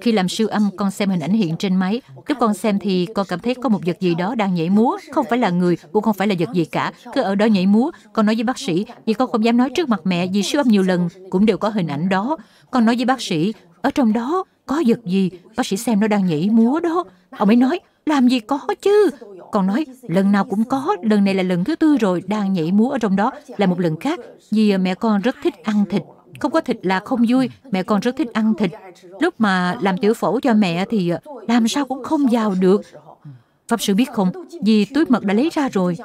Khi làm siêu âm, con xem hình ảnh hiện trên máy. Lúc con xem thì con cảm thấy có một vật gì đó đang nhảy múa, không phải là người, cũng không phải là vật gì cả. Cứ ở đó nhảy múa, con nói với bác sĩ, vì con không dám nói trước mặt mẹ vì siêu âm nhiều lần cũng đều có hình ảnh đó. Con nói với bác sĩ, ở trong đó có vật gì, bác sĩ xem nó đang nhảy múa đó. Ông ấy nói, làm gì có chứ Còn nói lần nào cũng có Lần này là lần thứ tư rồi Đang nhảy múa ở trong đó Là một lần khác Vì à, mẹ con rất thích ăn thịt không có thịt là không vui, mẹ con rất thích ăn thịt. Lúc mà làm tiểu phẫu cho mẹ thì à, làm sao cũng không vào được. Pháp sư biết không, vì túi mật đã lấy ra rồi.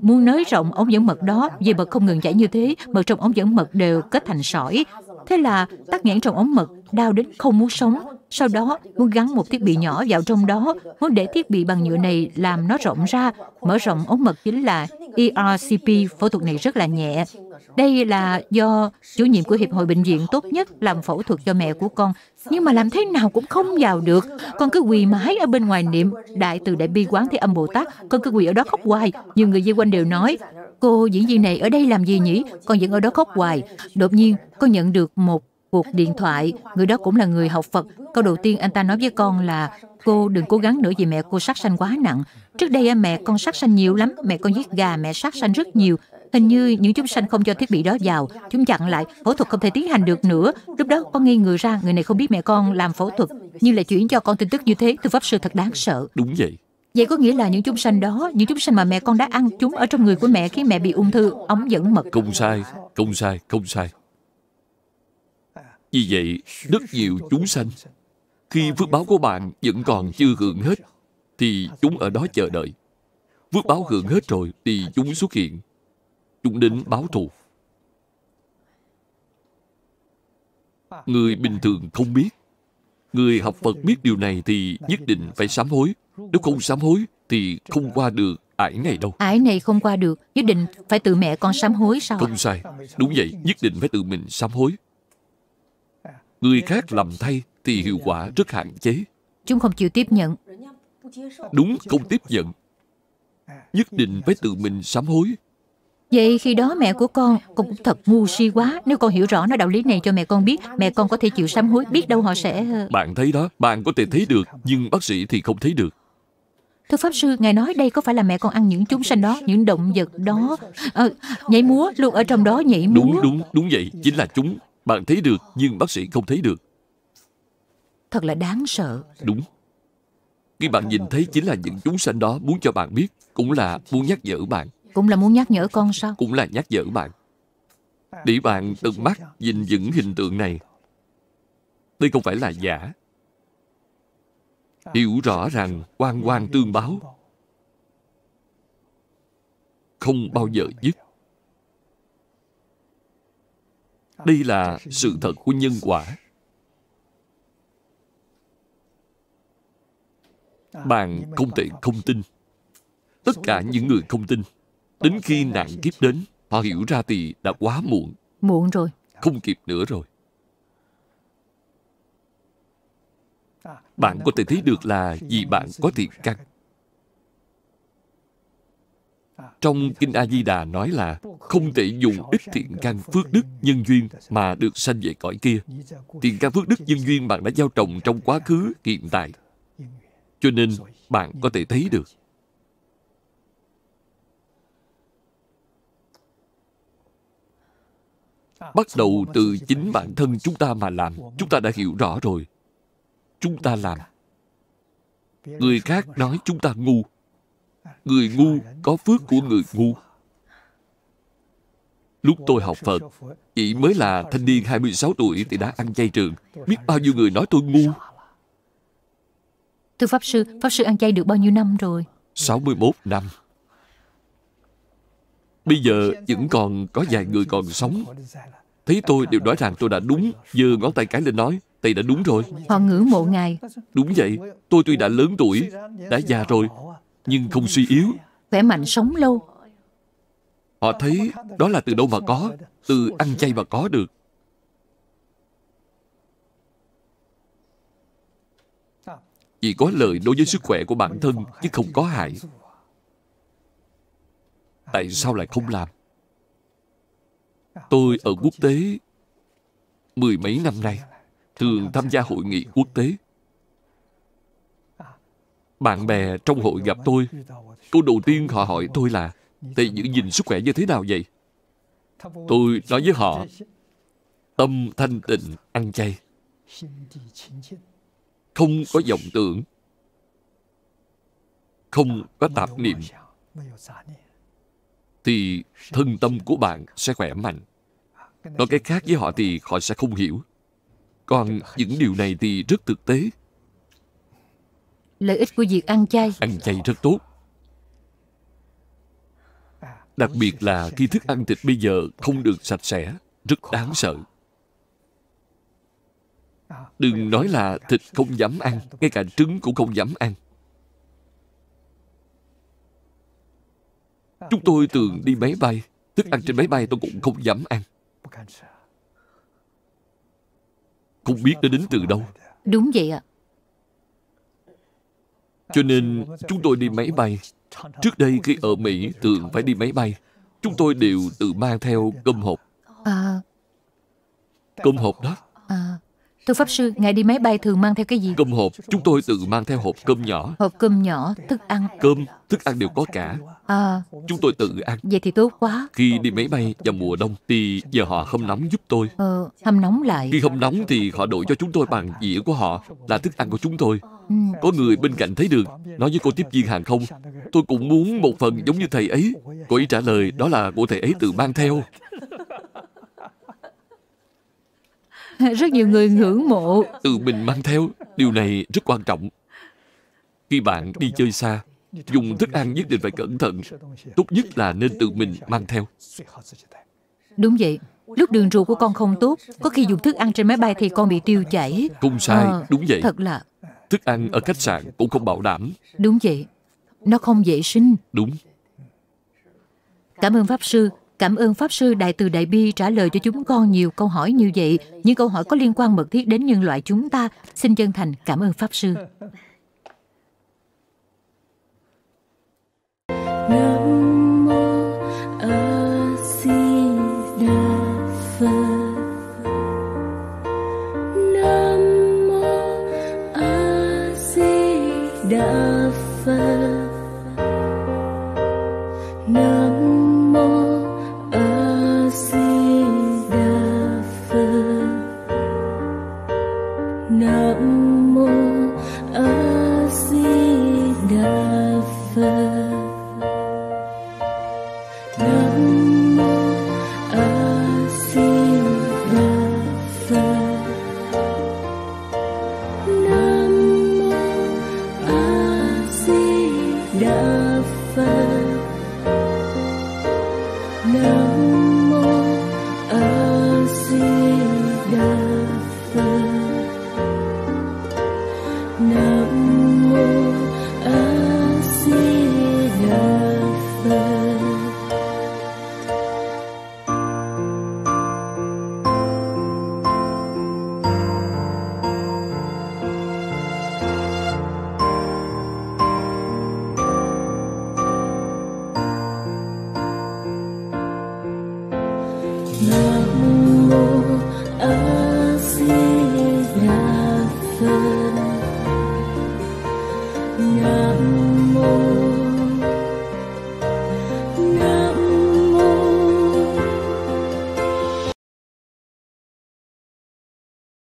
Muốn nới rộng ống dẫn mật đó, vì mật không ngừng chảy như thế, mật trong ống dẫn mật đều kết thành sỏi. Thế là tắc nghẽn trong ống mật, đau đến không muốn sống. Sau đó, muốn gắn một thiết bị nhỏ vào trong đó, muốn để thiết bị bằng nhựa này làm nó rộng ra, mở rộng ống mật chính là ERCP, phẫu thuật này rất là nhẹ. Đây là do chủ nhiệm của Hiệp hội Bệnh viện tốt nhất làm phẫu thuật cho mẹ của con, nhưng mà làm thế nào cũng không vào được. Con cứ quỳ mái ở bên ngoài niệm, đại từ đại bi quán thế âm Bồ Tát, con cứ quỳ ở đó khóc hoài. Nhiều người dây quanh đều nói, cô diễn viên này ở đây làm gì nhỉ? Con vẫn ở đó khóc hoài. Đột nhiên, con nhận được một cuộc điện thoại, người đó cũng là người học Phật. Câu đầu tiên anh ta nói với con là cô đừng cố gắng nữa vì mẹ cô sát sanh quá nặng. Trước đây mẹ con sát sanh nhiều lắm, mẹ con giết gà, mẹ sát sanh rất nhiều. Hình như những chúng sanh không cho thiết bị đó vào, chúng chặn lại, phẫu thuật không thể tiến hành được nữa. Lúc đó con nghi người ra, người này không biết mẹ con làm phẫu thuật, nhưng lại chuyển cho con tin tức như thế, thưa Pháp Sư thật đáng sợ. Đúng vậy. Vậy có nghĩa là những chúng sanh đó, những chúng sanh mà mẹ con đã ăn chúng ở trong người của mẹ khiến mẹ bị ung thư, ống dẫn mật. Không sai, không sai, không sai. Vì vậy, rất nhiều chúng sanh Khi phước báo của bạn vẫn còn chưa hưởng hết Thì chúng ở đó chờ đợi Phước báo hưởng hết rồi thì chúng xuất hiện Chúng đến báo thù Người bình thường không biết Người học Phật biết điều này thì nhất định phải sám hối Nếu không sám hối thì không qua được ải này đâu Ải này không qua được Nhất định phải tự mẹ con sám hối sao Không sai Đúng vậy Nhất định phải tự mình sám hối người khác làm thay thì hiệu quả rất hạn chế chúng không chịu tiếp nhận đúng không tiếp nhận nhất định phải tự mình sám hối vậy khi đó mẹ của con con cũng thật ngu si quá nếu con hiểu rõ nó đạo lý này cho mẹ con biết mẹ con có thể chịu sám hối biết đâu họ sẽ ờ. bạn thấy đó bạn có thể thấy được nhưng bác sĩ thì không thấy được Thưa Pháp Sư, Ngài nói đây có phải là mẹ con ăn những chúng sanh đó, những động vật đó, à, nhảy múa, luôn ở trong đó nhảy múa. Đúng, đúng, đúng vậy, chính là chúng. Bạn thấy được nhưng bác sĩ không thấy được Thật là đáng sợ Đúng Khi bạn nhìn thấy chính là những chúng sanh đó muốn cho bạn biết Cũng là muốn nhắc nhở bạn Cũng là muốn nhắc nhở con sao Cũng là nhắc nhở bạn Để bạn tận mắt nhìn những hình tượng này Đây không phải là giả Hiểu rõ rằng quan quan tương báo Không bao giờ dứt đây là sự thật của nhân quả bạn không thể không tin tất cả những người không tin đến khi nạn kiếp đến họ hiểu ra thì đã quá muộn muộn rồi không kịp nữa rồi bạn có thể thấy được là vì bạn có thiện căn trong Kinh A-di-đà nói là không thể dùng ít thiện căn phước đức nhân duyên mà được sanh về cõi kia. Thiện căn phước đức nhân duyên bạn đã gieo trồng trong quá khứ, hiện tại. Cho nên bạn có thể thấy được. Bắt đầu từ chính bản thân chúng ta mà làm, chúng ta đã hiểu rõ rồi. Chúng ta làm. Người khác nói chúng ta ngu, người ngu có phước của người ngu Lúc tôi học Phật Chỉ mới là thanh niên 26 tuổi Thì đã ăn chay trường Biết bao nhiêu người nói tôi ngu Thưa Pháp Sư Pháp Sư ăn chay được bao nhiêu năm rồi 61 năm Bây giờ vẫn còn có vài người còn sống Thấy tôi đều nói rằng tôi đã đúng giờ ngón tay cái lên nói Thầy đã đúng rồi Họ ngưỡng mộ Ngài Đúng vậy Tôi tuy đã lớn tuổi Đã già rồi nhưng không suy yếu khỏe mạnh sống lâu họ thấy đó là từ đâu mà có từ ăn chay mà có được chỉ có lợi đối với sức khỏe của bản thân chứ không có hại tại sao lại không làm tôi ở quốc tế mười mấy năm nay thường tham gia hội nghị quốc tế bạn bè trong hội gặp tôi, câu đầu tiên họ hỏi tôi là Thầy giữ gìn sức khỏe như thế nào vậy? Tôi nói với họ, tâm thanh tịnh, ăn chay. Không có vọng tưởng, không có tạp niệm, thì thân tâm của bạn sẽ khỏe mạnh. Nói cái khác với họ thì họ sẽ không hiểu. Còn những điều này thì rất thực tế. Lợi ích của việc ăn chay Ăn chay rất tốt Đặc biệt là khi thức ăn thịt bây giờ không được sạch sẽ Rất đáng sợ Đừng nói là thịt không dám ăn Ngay cả trứng cũng không dám ăn Chúng tôi thường đi máy bay Thức ăn trên máy bay tôi cũng không dám ăn Không biết nó đến từ đâu Đúng vậy ạ à. Cho nên chúng tôi đi máy bay. Trước đây khi ở Mỹ thường phải đi máy bay. Chúng tôi đều tự mang theo cơm hộp. À. Cơm hộp đó. À. Thưa Pháp Sư, ngài đi máy bay thường mang theo cái gì? Cơm hộp, chúng tôi tự mang theo hộp cơm nhỏ. Hộp cơm nhỏ, thức ăn. Cơm, thức ăn đều có cả. À, chúng tôi tự ăn. Vậy thì tốt quá. Khi đi máy bay vào mùa đông thì giờ họ hâm nóng giúp tôi. Ờ, hâm nóng lại. Khi hâm nóng thì họ đổi cho chúng tôi bằng dĩa của họ là thức ăn của chúng tôi. Ừ. Có người bên cạnh thấy được Nói với cô tiếp viên hàng không Tôi cũng muốn một phần giống như thầy ấy Cô ấy trả lời đó là của thầy ấy tự mang theo *laughs* Rất nhiều người ngưỡng mộ Tự ừ, mình mang theo Điều này rất quan trọng Khi bạn đi chơi xa Dùng thức ăn nhất định phải cẩn thận Tốt nhất là nên tự mình mang theo Đúng vậy Lúc đường ruột của con không tốt Có khi dùng thức ăn trên máy bay thì con bị tiêu chảy Không sai, à, đúng vậy Thật là Thức ăn ở khách sạn cũng không bảo đảm Đúng vậy Nó không vệ sinh Đúng Cảm ơn Pháp Sư Cảm ơn Pháp Sư Đại Từ Đại Bi trả lời cho chúng con nhiều câu hỏi như vậy, những câu hỏi có liên quan mật thiết đến nhân loại chúng ta. Xin chân thành cảm ơn Pháp Sư.